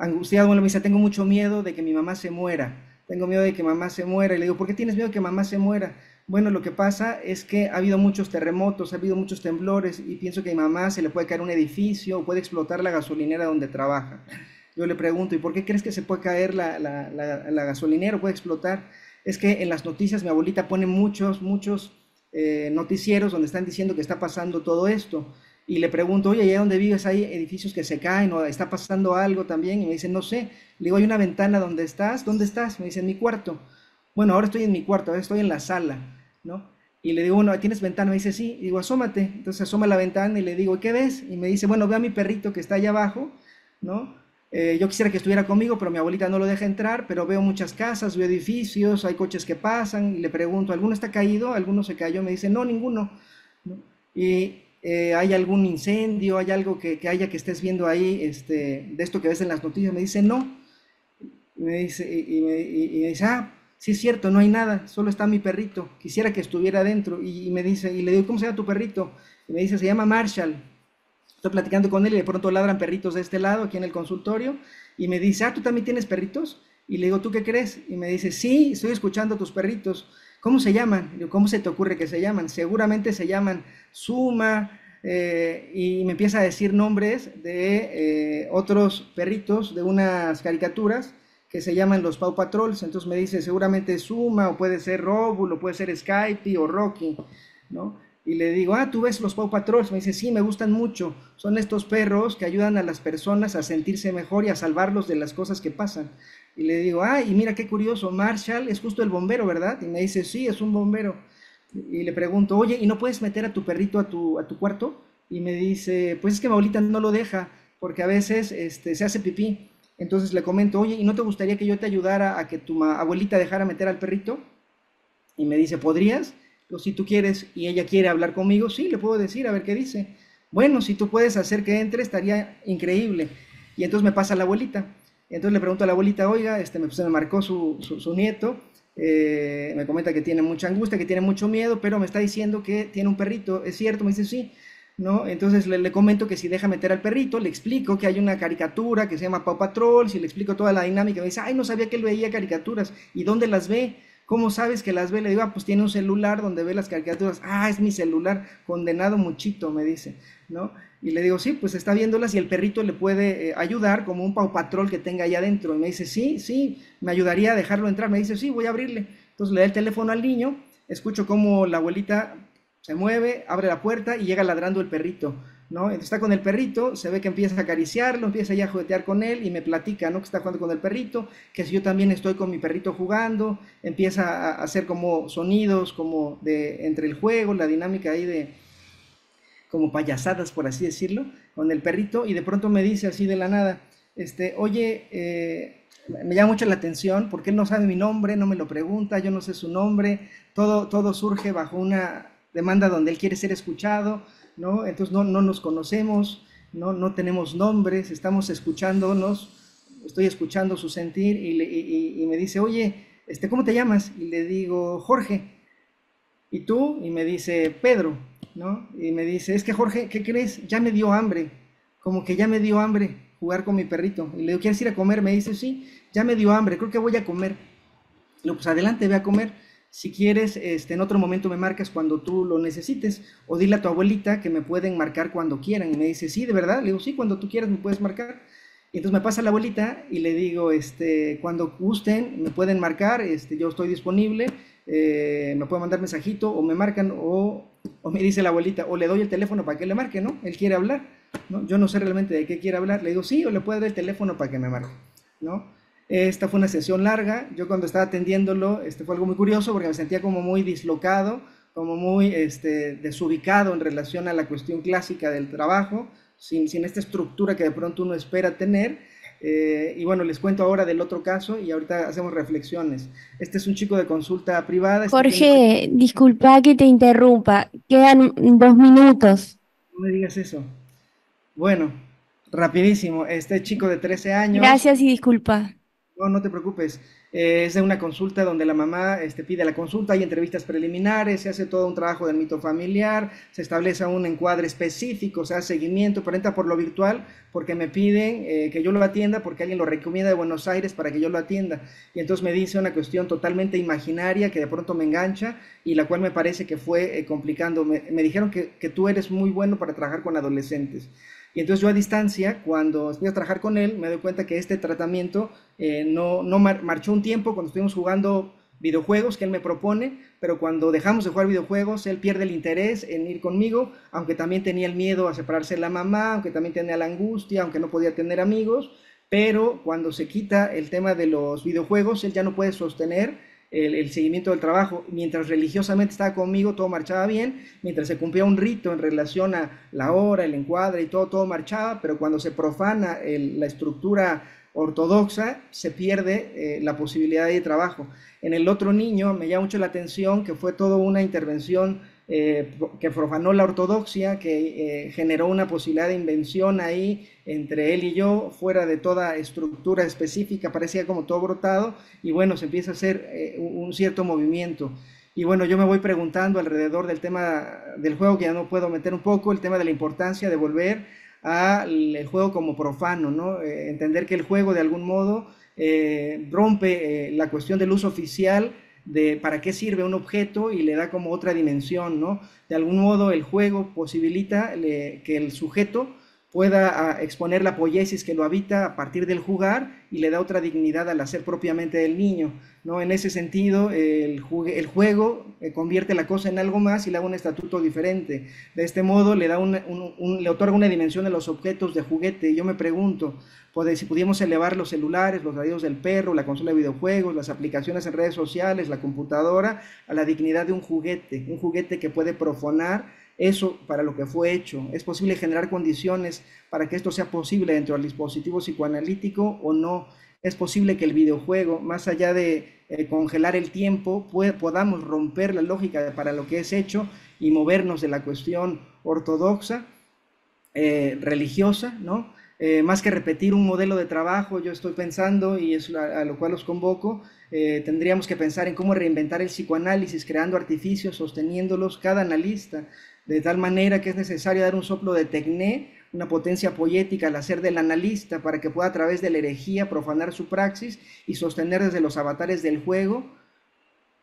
angustiado, bueno, me dice, tengo mucho miedo de que mi mamá se muera, tengo miedo de que mamá se muera. Y le digo, ¿por qué tienes miedo de que mamá se muera? Bueno, lo que pasa es que ha habido muchos terremotos, ha habido muchos temblores y pienso que a mi mamá se le puede caer un edificio o puede explotar la gasolinera donde trabaja. Yo le pregunto, ¿y por qué crees que se puede caer la, gasolinera o puede explotar? Es que en las noticias mi abuelita pone muchos, muchos eh, noticieros donde están diciendo que está pasando todo esto y le pregunto, oye, ¿allá dónde vives hay edificios que se caen o está pasando algo también? Y me dice, no sé. Le digo, hay una ventana donde estás, ¿dónde estás? Me dice, en mi cuarto. Bueno, ahora estoy en mi cuarto, ahora estoy en la sala, ¿no? Y le digo, bueno, ¿tienes ventana? Me dice, sí. Y digo, asómate. Entonces asoma la ventana y le digo, ¿qué ves? Y me dice, bueno, veo a mi perrito que está allá abajo, ¿no? Eh, yo quisiera que estuviera conmigo, pero mi abuelita no lo deja entrar, pero veo muchas casas, veo edificios, hay coches que pasan, y le pregunto, ¿alguno está caído? ¿Alguno se cayó? Me dice, no, ninguno. Y, eh, hay algún incendio, hay algo que, haya que estés viendo ahí, este, de esto que ves en las noticias. Me dice, no. me dice, y, me, dice, ah, sí es cierto, no hay nada, solo está mi perrito, quisiera que estuviera adentro. Y, y, me dice, y le digo, ¿cómo se llama tu perrito? Y me dice, se llama Marshall. Estoy platicando con él y de pronto ladran perritos de este lado, aquí en el consultorio, y me dice, ah, ¿tú también tienes perritos? Y le digo, ¿tú qué crees? Y me dice, sí, estoy escuchando a tus perritos. ¿Cómo se llaman? ¿Cómo se te ocurre que se llaman? Seguramente se llaman Suma, eh, y me empieza a decir nombres de eh, otros perritos de unas caricaturas que se llaman los Pau Patrols, entonces me dice seguramente Suma o puede ser Róbulo, puede ser Skype o Rocky, ¿no? Y le digo, ah, tú ves los Pau Patrols, me dice, sí, me gustan mucho, son estos perros que ayudan a las personas a sentirse mejor y a salvarlos de las cosas que pasan. Y le digo, ay, y mira qué curioso, Marshall es justo el bombero, ¿verdad? Y me dice, sí, es un bombero. Y le pregunto, oye, ¿y no puedes meter a tu perrito a tu, a tu cuarto? Y me dice, pues es que abuelita no lo deja, porque a veces este, se hace pipí. Entonces le comento, oye, ¿y no te gustaría que yo te ayudara a que tu abuelita dejara meter al perrito? Y me dice, ¿podrías? o si tú quieres y ella quiere hablar conmigo, sí, le puedo decir, a ver qué dice. Bueno, si tú puedes hacer que entre, estaría increíble. Y entonces me pasa la abuelita. Entonces le pregunto a la abuelita, oiga, este, me, pues, marcó su, nieto, eh, me comenta que tiene mucha angustia, que tiene mucho miedo, pero me está diciendo que tiene un perrito, es cierto, me dice sí, ¿no? Entonces le, comento que si deja meter al perrito, le explico que hay una caricatura que se llama Paw Patrol, si le explico toda la dinámica, me dice, ay, no sabía que él veía caricaturas, ¿y dónde las ve? ¿Cómo sabes que las ve? Le digo, ah, pues tiene un celular donde ve las caricaturas. Ah, es mi celular, condenado muchito, me dice, ¿no? Y le digo, sí, pues está viéndola y el perrito le puede eh, ayudar, como un Pau Patrol que tenga allá adentro. Y me dice, sí, sí, me ayudaría a dejarlo entrar. Me dice, sí, voy a abrirle. Entonces le da el teléfono al niño, escucho cómo la abuelita se mueve, abre la puerta y llega ladrando el perrito. ¿no? está con el perrito, se ve que empieza a acariciarlo, empieza ya a juguetear con él y me platica, ¿no? Que está jugando con el perrito, que si yo también estoy con mi perrito jugando, empieza a hacer como sonidos, como de entre el juego, la dinámica ahí de, como payasadas, por así decirlo, con el perrito y de pronto me dice así de la nada, este, oye, eh, me llama mucho la atención porque él no sabe mi nombre, no me lo pregunta, yo no sé su nombre, todo, todo surge bajo una demanda donde él quiere ser escuchado, ¿no? Entonces no, no nos conocemos, ¿no? no tenemos nombres, estamos escuchándonos, estoy escuchando su sentir y, y me dice, oye, este, ¿cómo te llamas? Y le digo, Jorge. ¿Y tú? Y me dice, Pedro. Y me dice, es que Jorge, ¿qué crees? Ya me dio hambre, como que ya me dio hambre jugar con mi perrito. Y le digo, ¿quieres ir a comer? Me dice, sí, ya me dio hambre, creo que voy a comer. Le digo, pues adelante, ve a comer. Si quieres, este, en otro momento me marcas cuando tú lo necesites. O dile a tu abuelita que me pueden marcar cuando quieran. Y me dice, sí, de verdad. Le digo, sí, cuando tú quieras me puedes marcar. Y entonces me pasa la abuelita y le digo, este, cuando gusten, me pueden marcar, este, yo estoy disponible, eh, me pueden mandar mensajito o me marcan o o me dice la abuelita, o le doy el teléfono para que le marque, ¿no? Él quiere hablar, ¿no? Yo no sé realmente de qué quiere hablar. Le digo, sí, o le puedo dar el teléfono para que me marque, ¿no? Esta fue una sesión larga. Yo cuando estaba atendiéndolo, este fue algo muy curioso porque me sentía como muy dislocado, como muy este, desubicado en relación a la cuestión clásica del trabajo, sin, sin esta estructura que de pronto uno espera tener. Eh, y bueno, les cuento ahora del otro caso y ahorita hacemos reflexiones. Este es un chico de consulta privada. Este Jorge, disculpa que te interrumpa, quedan dos minutos. No me digas eso. Bueno, rapidísimo, este chico de 13 años. Gracias y disculpa. No, no te preocupes. Eh, es de una consulta donde la mamá este, pide la consulta, hay entrevistas preliminares, se hace todo un trabajo del mito familiar, se establece un encuadre específico, se hace seguimiento, pero entra por lo virtual porque me piden eh, que yo lo atienda porque alguien lo recomienda de Buenos Aires para que yo lo atienda. Y entonces me dice una cuestión totalmente imaginaria que de pronto me engancha y la cual me parece que fue eh, complicando. Me, dijeron que tú eres muy bueno para trabajar con adolescentes. Y entonces yo a distancia, cuando empiezo a trabajar con él, me doy cuenta que este tratamiento eh, no, no marchó un tiempo cuando estuvimos jugando videojuegos que él me propone, pero cuando dejamos de jugar videojuegos, él pierde el interés en ir conmigo, aunque también tenía el miedo a separarse de la mamá, aunque también tenía la angustia, aunque no podía tener amigos, pero cuando se quita el tema de los videojuegos, él ya no puede sostener el, seguimiento del trabajo. Mientras religiosamente estaba conmigo, todo marchaba bien. Mientras se cumplía un rito en relación a la hora, el encuadre y todo, todo marchaba. Pero cuando se profana la estructura ortodoxa, se pierde eh, la posibilidad de trabajo. En el otro niño me llama mucho la atención que fue toda una intervención eh, que profanó la ortodoxia, que eh, generó una posibilidad de invención ahí entre él y yo, fuera de toda estructura específica, parecía como todo brotado, y bueno, se empieza a hacer eh, un cierto movimiento. Y bueno, yo me voy preguntando alrededor del tema del juego, que ya no puedo meter un poco, el tema de la importancia de volver al juego como profano, ¿no? Eh, entender que el juego de algún modo eh, rompe la cuestión del uso oficial de para qué sirve un objeto y le da como otra dimensión, ¿no? De algún modo el juego posibilita que el sujeto pueda ah, exponer la poiesis que lo habita a partir del jugar y le da otra dignidad al hacer propiamente del niño. ¿no? En ese sentido, el, juego eh, convierte la cosa en algo más y le da un estatuto diferente. De este modo, le, da un, le otorga una dimensión a los objetos de juguete. Yo me pregunto, pues, si pudiéramos elevar los celulares, los radios del perro, la consola de videojuegos, las aplicaciones en redes sociales, la computadora, a la dignidad de un juguete, un juguete que puede profonar eso para lo que fue hecho. Es posible generar condiciones para que esto sea posible dentro del dispositivo psicoanalítico o no. Es posible que el videojuego, más allá de eh, congelar el tiempo, podamos romper la lógica para lo que es hecho y movernos de la cuestión ortodoxa, eh, religiosa, ¿no? Eh, más que repetir un modelo de trabajo, yo estoy pensando, y es a, lo cual los convoco, tendríamos que pensar en cómo reinventar el psicoanálisis, creando artificios, sosteniéndolos cada analista, de tal manera que es necesario dar un soplo de tecné, una potencia poética al hacer del analista para que pueda a través de la herejía profanar su praxis y sostener desde los avatares del juego,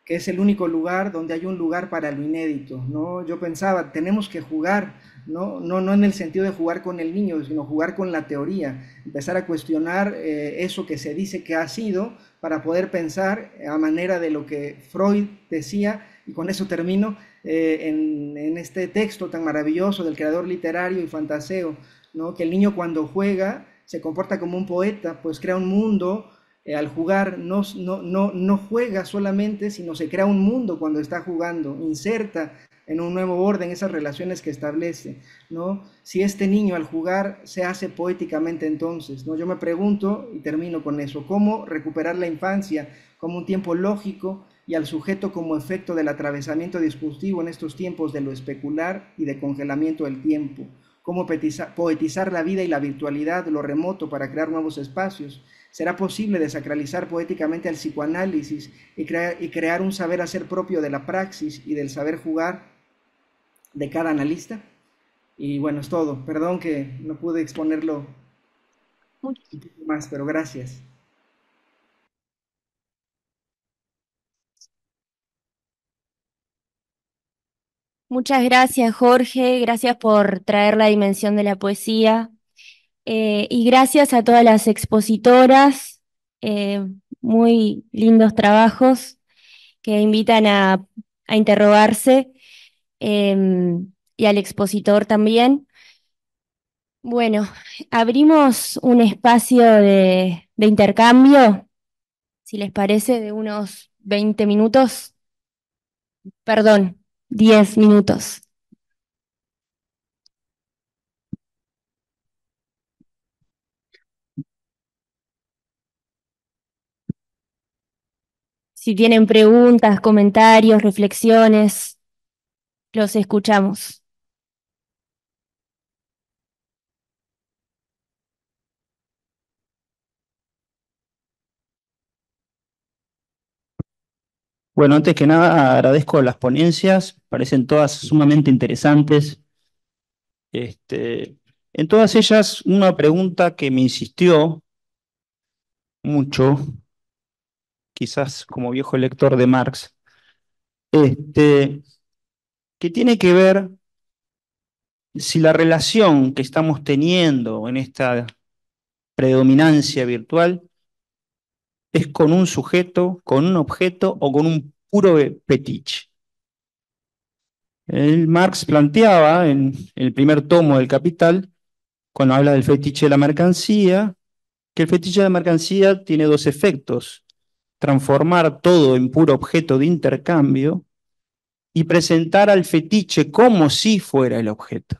que es el único lugar donde hay un lugar para lo inédito, ¿no? Yo pensaba, tenemos que jugar, ¿no? No, no en el sentido de jugar con el niño, sino jugar con la teoría, empezar a cuestionar eh, eso que se dice que ha sido para poder pensar a manera de lo que Freud decía, y con eso termino, eh, en, este texto tan maravilloso del creador literario y fantaseo, ¿no? que el niño cuando juega se comporta como un poeta, pues crea un mundo eh, al jugar, no, no, no, no juega solamente, sino se crea un mundo cuando está jugando, inserta en un nuevo orden esas relaciones que establece, ¿no? Si este niño al jugar se hace poéticamente entonces, ¿no? Yo me pregunto y termino con eso, ¿cómo recuperar la infancia como un tiempo lógico y al sujeto como efecto del atravesamiento discursivo en estos tiempos de lo especular y de congelamiento del tiempo, cómo poetizar la vida y la virtualidad, lo remoto para crear nuevos espacios. ¿Será posible desacralizar poéticamente al psicoanálisis y, y crear un saber hacer propio de la praxis y del saber jugar de cada analista? Y bueno, es todo. Perdón que no pude exponerlo más, pero gracias. Muchas gracias, Jorge. Gracias por traer la dimensión de la poesía. Eh, y gracias a todas las expositoras. Eh, muy lindos trabajos que invitan a, interrogarse em, y al expositor también. Bueno, abrimos un espacio de, de intercambio, si les parece, de unos 20 minutos. Perdón, Diez minutos. Si tienen preguntas, comentarios, reflexiones, los escuchamos. Bueno, antes que nada agradezco las ponencias, parecen todas sumamente interesantes. Este, en todas ellas, una pregunta que me insistió mucho, quizás como viejo lector de Marx, este, que tiene que ver si la relación que estamos teniendo en esta predominancia virtual es con un sujeto, con un objeto o con un puro fetiche. El Marx planteaba en el primer tomo del Capital, cuando habla del fetiche de la mercancía, que el fetiche de la mercancía tiene dos efectos. Transformar todo en puro objeto de intercambio y presentar al fetiche como si fuera el objeto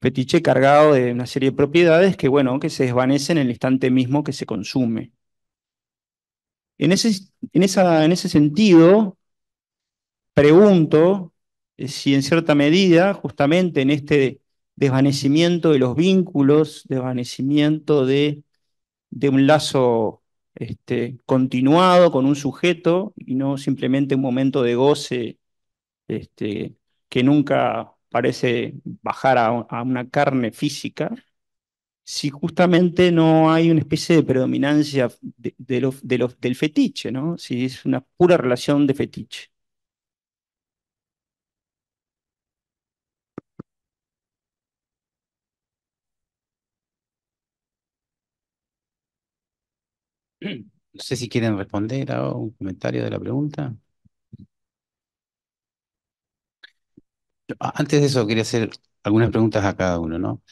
fetiche cargado de una serie de propiedades que, bueno, que se desvanecen en el instante mismo que se consume. En ese, en en ese sentido, pregunto eh, si en cierta medida, justamente en este desvanecimiento de los vínculos, desvanecimiento de, de un lazo este, continuado con un sujeto y no simplemente un momento de goce este, que nunca parece bajar a, una carne física, si justamente no hay una especie de predominancia de, los de del fetiche, ¿no? si es una pura relación de fetiche. No sé si quieren responder a un comentario de la pregunta. Antes de eso, quería hacer algunas preguntas a cada uno, ¿no?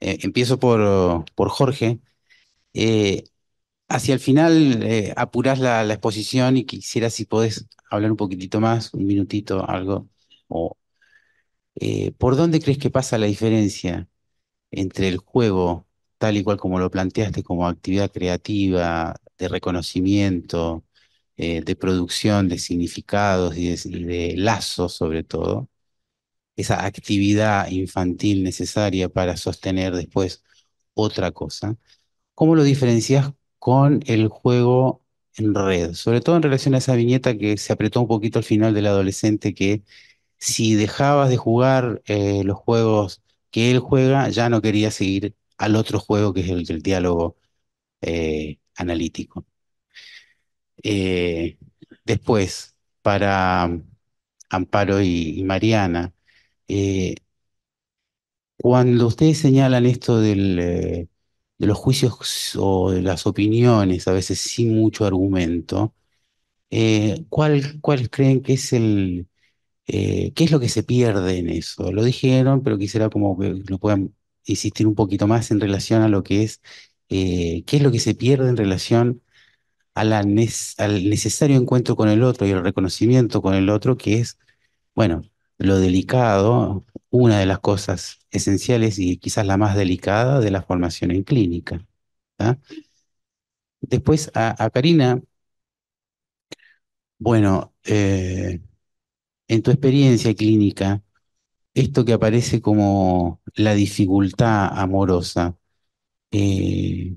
Eh, empiezo por, Jorge. Eh, hacia el final eh, apurás la, exposición y quisiera si podés hablar un poquitito más, un minutito, algo. O, ¿Por dónde crees que pasa la diferencia entre el juego, tal y cual como lo planteaste, como actividad creativa, de reconocimiento, de producción, de significados y de lazos sobre todo? esa actividad infantil necesaria para sostener después otra cosa, ¿cómo lo diferencias con el juego en red? Sobre todo en relación a esa viñeta que se apretó un poquito al final del adolescente, que si dejabas de jugar eh, los juegos que él juega, ya no quería seguir al otro juego que es el del diálogo eh, analítico. Eh, después, para Amparo y Mariana, eh, cuando ustedes señalan esto eh, de los juicios o de las opiniones, a veces sin mucho argumento, eh, ¿cuál, creen que es el... ¿Qué es lo que se pierde en eso? Lo dijeron, pero quisiera como que lo puedan insistir un poquito más en relación a lo que es, qué es lo que se pierde en relación al necesario encuentro con el otro y el reconocimiento con el otro, que es, bueno, lo delicado, una de las cosas esenciales y quizás la más delicada de la formación en clínica. Después a, Karina, bueno, eh, en tu experiencia clínica, esto que aparece como la dificultad amorosa, eh,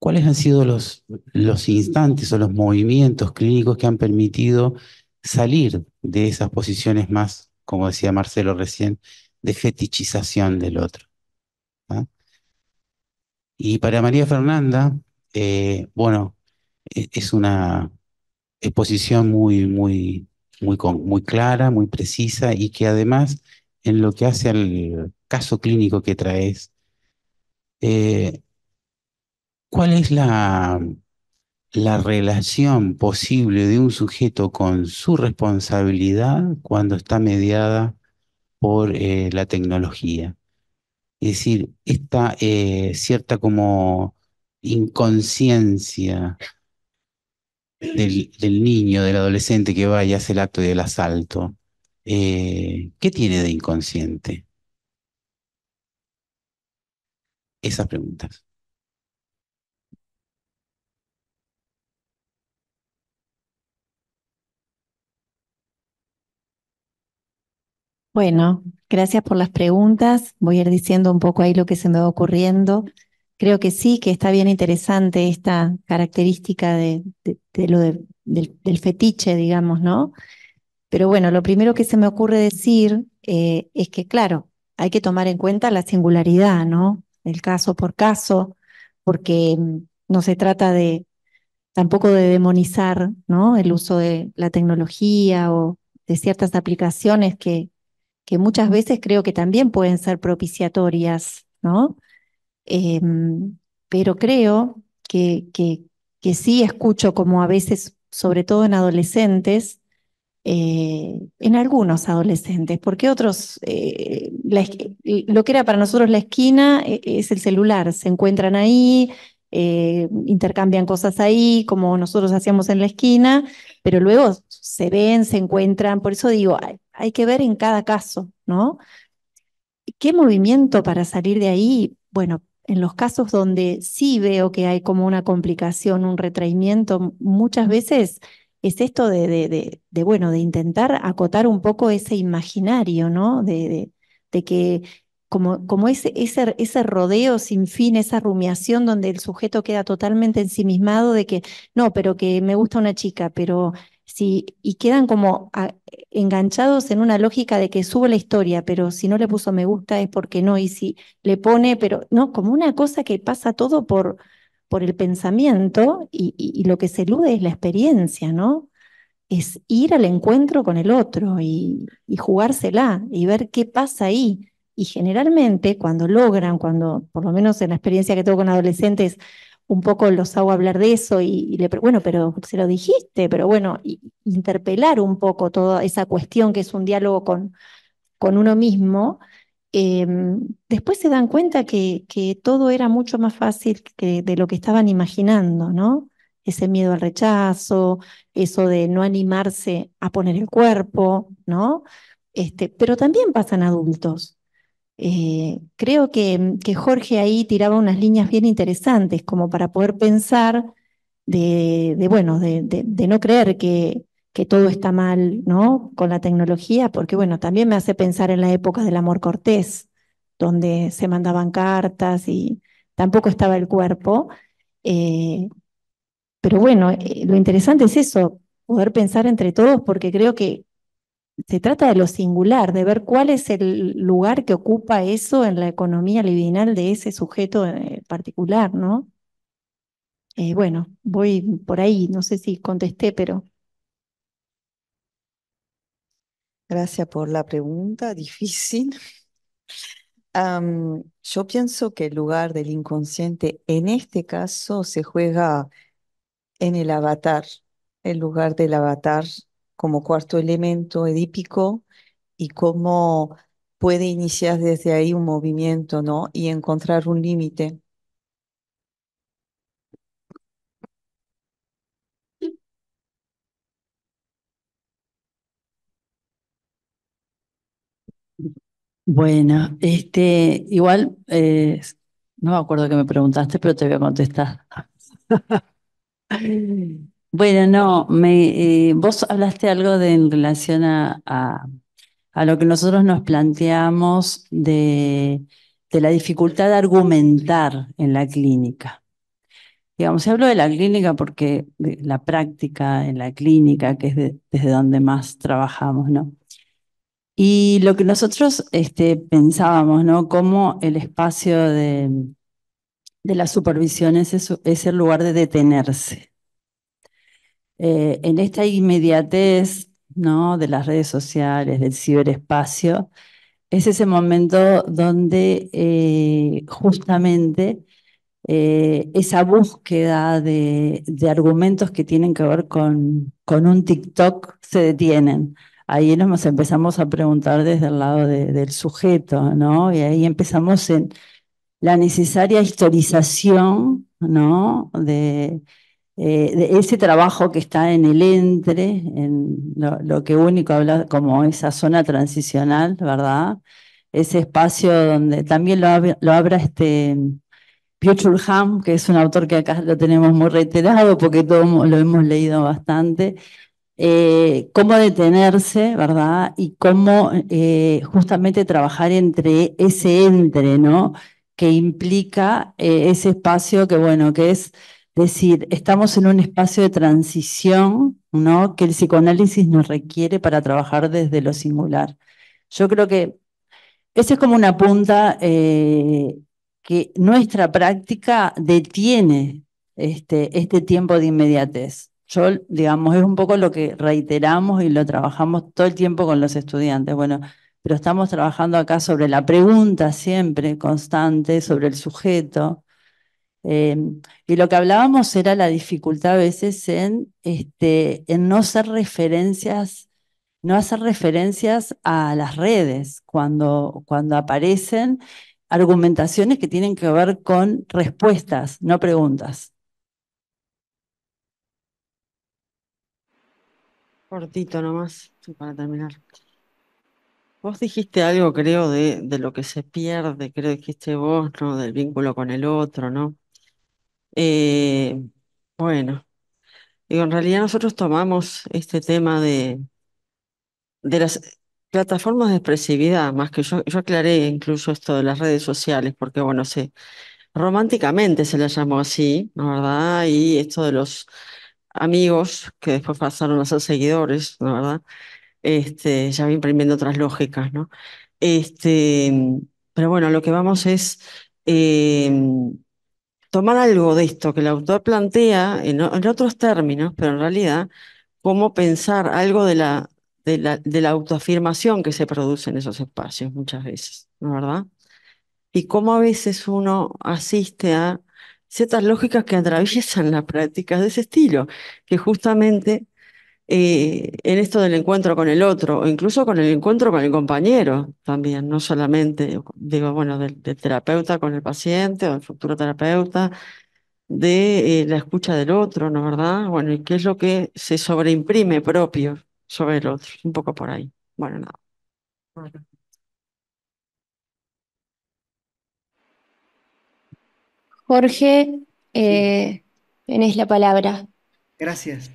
¿cuáles han sido los instantes o los movimientos clínicos que han permitido salir de esas posiciones más, como decía Marcelo recién, de fetichización del otro. ¿ah? Y para María Fernanda, eh, bueno, e-, es una exposición muy, muy, muy, clara, muy precisa y que además en lo que hace al caso clínico que traes, eh, ¿cuál es la, la relación posible de un sujeto con su responsabilidad cuando está mediada por eh, la tecnología. Es decir, esta eh, cierta como inconsciencia del, niño, del adolescente que va y hace el acto del asalto, eh, ¿qué tiene de inconsciente? Esas preguntas. Bueno, gracias por las preguntas. Voy a ir diciendo un poco ahí lo que se me va ocurriendo. Creo que sí, que está bien interesante esta característica de, lo del, fetiche, digamos, ¿no? Pero bueno, lo primero que se me ocurre decir eh, es que, claro, hay que tomar en cuenta la singularidad, ¿no? El caso por caso, porque mm, no se trata de tampoco de demonizar, ¿no? El uso de la tecnología o de ciertas aplicaciones que, que muchas veces creo que también pueden ser propiciatorias, ¿no? Em, pero creo que, que, que, sí escucho como a veces, sobre todo en adolescentes, eh, en algunos adolescentes, porque otros, eh, eh, lo que era para nosotros la esquina es el celular, se encuentran ahí, intercambian cosas ahí, como nosotros hacíamos en la esquina, pero luego se ven, se encuentran, por eso digo, hay que ver en cada caso, ¿no? ¿Qué movimiento para salir de ahí? Bueno, en los casos donde sí veo que hay como una complicación, un retraimiento, muchas veces es esto de, bueno, de intentar acotar un poco ese imaginario, ¿no? De, que como, ese, ese, ese, rodeo sin fin, esa rumiación donde el sujeto queda totalmente ensimismado de que, no, pero que me gusta una chica, pero y quedan como ah, enganchados en una lógica de que subo la historia, pero si no le puso me gusta es porque no, y si le pone, pero no, como una cosa que pasa todo por, por el pensamiento y, lo que se elude es la experiencia, ¿no? Es ir al encuentro con el otro y, y jugársela y ver qué pasa ahí. Y generalmente cuando logran, cuando por lo menos en la experiencia que tengo con adolescentes, un poco los hago hablar de eso y, le bueno, pero se lo dijiste, pero bueno, interpelar un poco toda esa cuestión que es un diálogo con, con uno mismo, em, después se dan cuenta que, que, todo era mucho más fácil que de lo que estaban imaginando, ¿no? Ese miedo al rechazo, eso de no animarse a poner el cuerpo, ¿no? Este, pero también pasan adultos, eh, creo mm, que, Jorge ahí tiraba unas líneas bien interesantes, como para poder pensar de, bueno, de, no creer que, todo está mal, ¿no? Con la tecnología, porque bueno, también me hace pensar en la época del amor cortés, donde se mandaban cartas y tampoco estaba el cuerpo. Eh, pero bueno, eh, lo interesante es eso, poder pensar entre todos, porque creo que, se trata de lo singular, de ver cuál es el lugar que ocupa eso en la economía libidinal de ese sujeto eh, particular, ¿no? Eh, bueno, voy por ahí, no sé si contesté, pero... Gracias por la pregunta, (laughs) difícil. yo pienso que el lugar del inconsciente en este caso se juega en el avatar, el lugar del avatar como cuarto elemento edípico y cómo puede iniciar desde ahí un movimiento, ¿no? Y encontrar un límite. Bueno, este, igual, eh, no me acuerdo que me preguntaste, pero te voy a contestar. (laughs) Bueno, no, me, eh, vos hablaste algo en relación a, lo que nosotros nos planteamos de, la dificultad de argumentar en la clínica. Digamos, hablo de la clínica porque la práctica en la clínica, que es desde donde más trabajamos, ¿no? Y lo que nosotros este, pensábamos, ¿no? Como el espacio de, de las supervisiones es el lugar de detenerse eh, en esta inmediatez de las redes sociales, del ciberespacio, es ese momento donde eh, justamente eh, esa búsqueda de, argumentos que tienen que ver con, un TikTok se detienen. Ahí nos empezamos a preguntar desde el lado del sujeto, ¿no? Y ahí empezamos en la necesaria historización, ¿no? De, eh, de ese trabajo que está en el entre, en lo, que único habla como esa zona transicional, ¿verdad? Ese espacio donde también lo, habla lo abra este mm, que es un autor que acá lo tenemos muy reiterado porque todos lo hemos leído bastante, eh, cómo detenerse, ¿verdad? Y cómo eh, justamente trabajar entre ese entre, ¿no? Que implica ese espacio que, bueno, que es decir, estamos en un espacio de transición ¿no? que el psicoanálisis nos requiere para trabajar desde lo singular. Yo creo que esa es como una punta eh, que nuestra práctica detiene este, este tiempo de inmediatez. Yo, digamos, es un poco lo que reiteramos y lo trabajamos todo el tiempo con los estudiantes. Bueno, pero estamos trabajando acá sobre la pregunta siempre constante, sobre el sujeto, Em, y lo que hablábamos era la dificultad a veces en, este, en no hacer referencias, no hacer referencias a las redes cuando, cuando aparecen argumentaciones que tienen que ver con respuestas, no preguntas. Cortito nomás, para terminar. Vos dijiste algo, creo, de, lo que se pierde, creo que dijiste vos, Del vínculo con el otro, ¿no? Eh, bueno, en realidad nosotros tomamos este tema de, de las plataformas de expresividad, más que yo, yo aclaré incluso esto de las redes sociales, porque bueno, se, románticamente se las llamó así, ¿no verdad? Y esto de los amigos que después pasaron a ser seguidores, ¿no verdad? Este, ya imprimiendo otras lógicas, ¿no? Este, pero bueno, lo que vamos es eh, tomar algo de esto que el autor plantea en, otros términos, pero en realidad, cómo pensar algo de la, de la, de la, autoafirmación que se produce en esos espacios muchas veces, ¿no verdad? Y cómo a veces uno asiste a ciertas lógicas que atraviesan las prácticas de ese estilo, que justamente eh, en esto del encuentro con el otro, o incluso con el encuentro con el compañero también, no solamente, digo, bueno, del, terapeuta con el paciente o el futuro terapeuta, de eh, la escucha del otro, ¿no verdad? Bueno, y qué es lo que se sobreimprime propio sobre el otro, un poco por ahí. Bueno, nada. Jorge, eh, tenés la palabra. Gracias.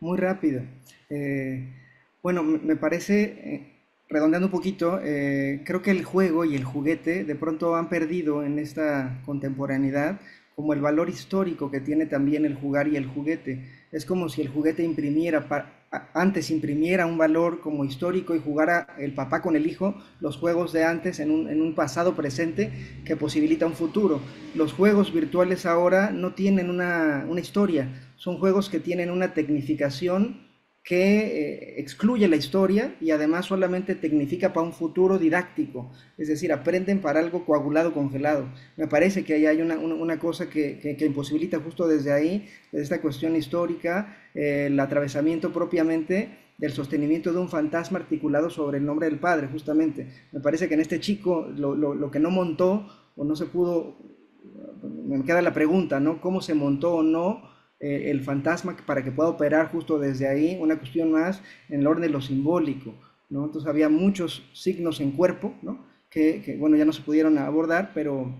Muy rápido. Eh, bueno, me parece, eh, redondeando un poquito, eh, creo que el juego y el juguete de pronto han perdido en esta contemporaneidad como el valor histórico que tiene también el jugar y el juguete. Es como si el juguete imprimiera, antes imprimiera un valor como histórico y jugara el papá con el hijo los juegos de antes en un, pasado presente que posibilita un futuro. Los juegos virtuales ahora no tienen una, una historia, son juegos que tienen una tecnificación que eh, excluye la historia y además solamente tecnifica para un futuro didáctico, es decir, aprenden para algo coagulado, congelado. Me parece que ahí hay una, cosa que, imposibilita justo desde ahí, desde esta cuestión histórica, el atravesamiento propiamente del sostenimiento de un fantasma articulado sobre el nombre del padre, justamente. Me parece que en este chico lo, lo que no montó o no se pudo, me queda la pregunta, ¿no? ¿Cómo se montó o no? Eh, el fantasma para que pueda operar justo desde ahí, una cuestión más en el orden de lo simbólico, ¿no? Entonces había muchos signos en cuerpo, ¿no? Que, bueno, ya no se pudieron abordar, pero,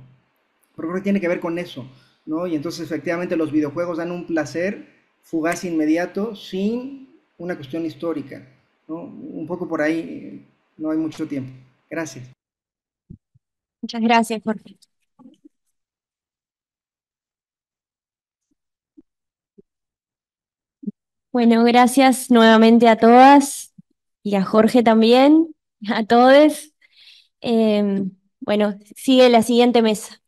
creo que tiene que ver con eso, ¿no? Y entonces efectivamente los videojuegos dan un placer fugaz inmediato sin una cuestión histórica, ¿no? Un poco por ahí, eh, no hay mucho tiempo. Gracias. Muchas gracias, Jorge. Bueno, gracias nuevamente a todas y a Jorge también, (laughs) a todos. Em, bueno, sigue la siguiente mesa.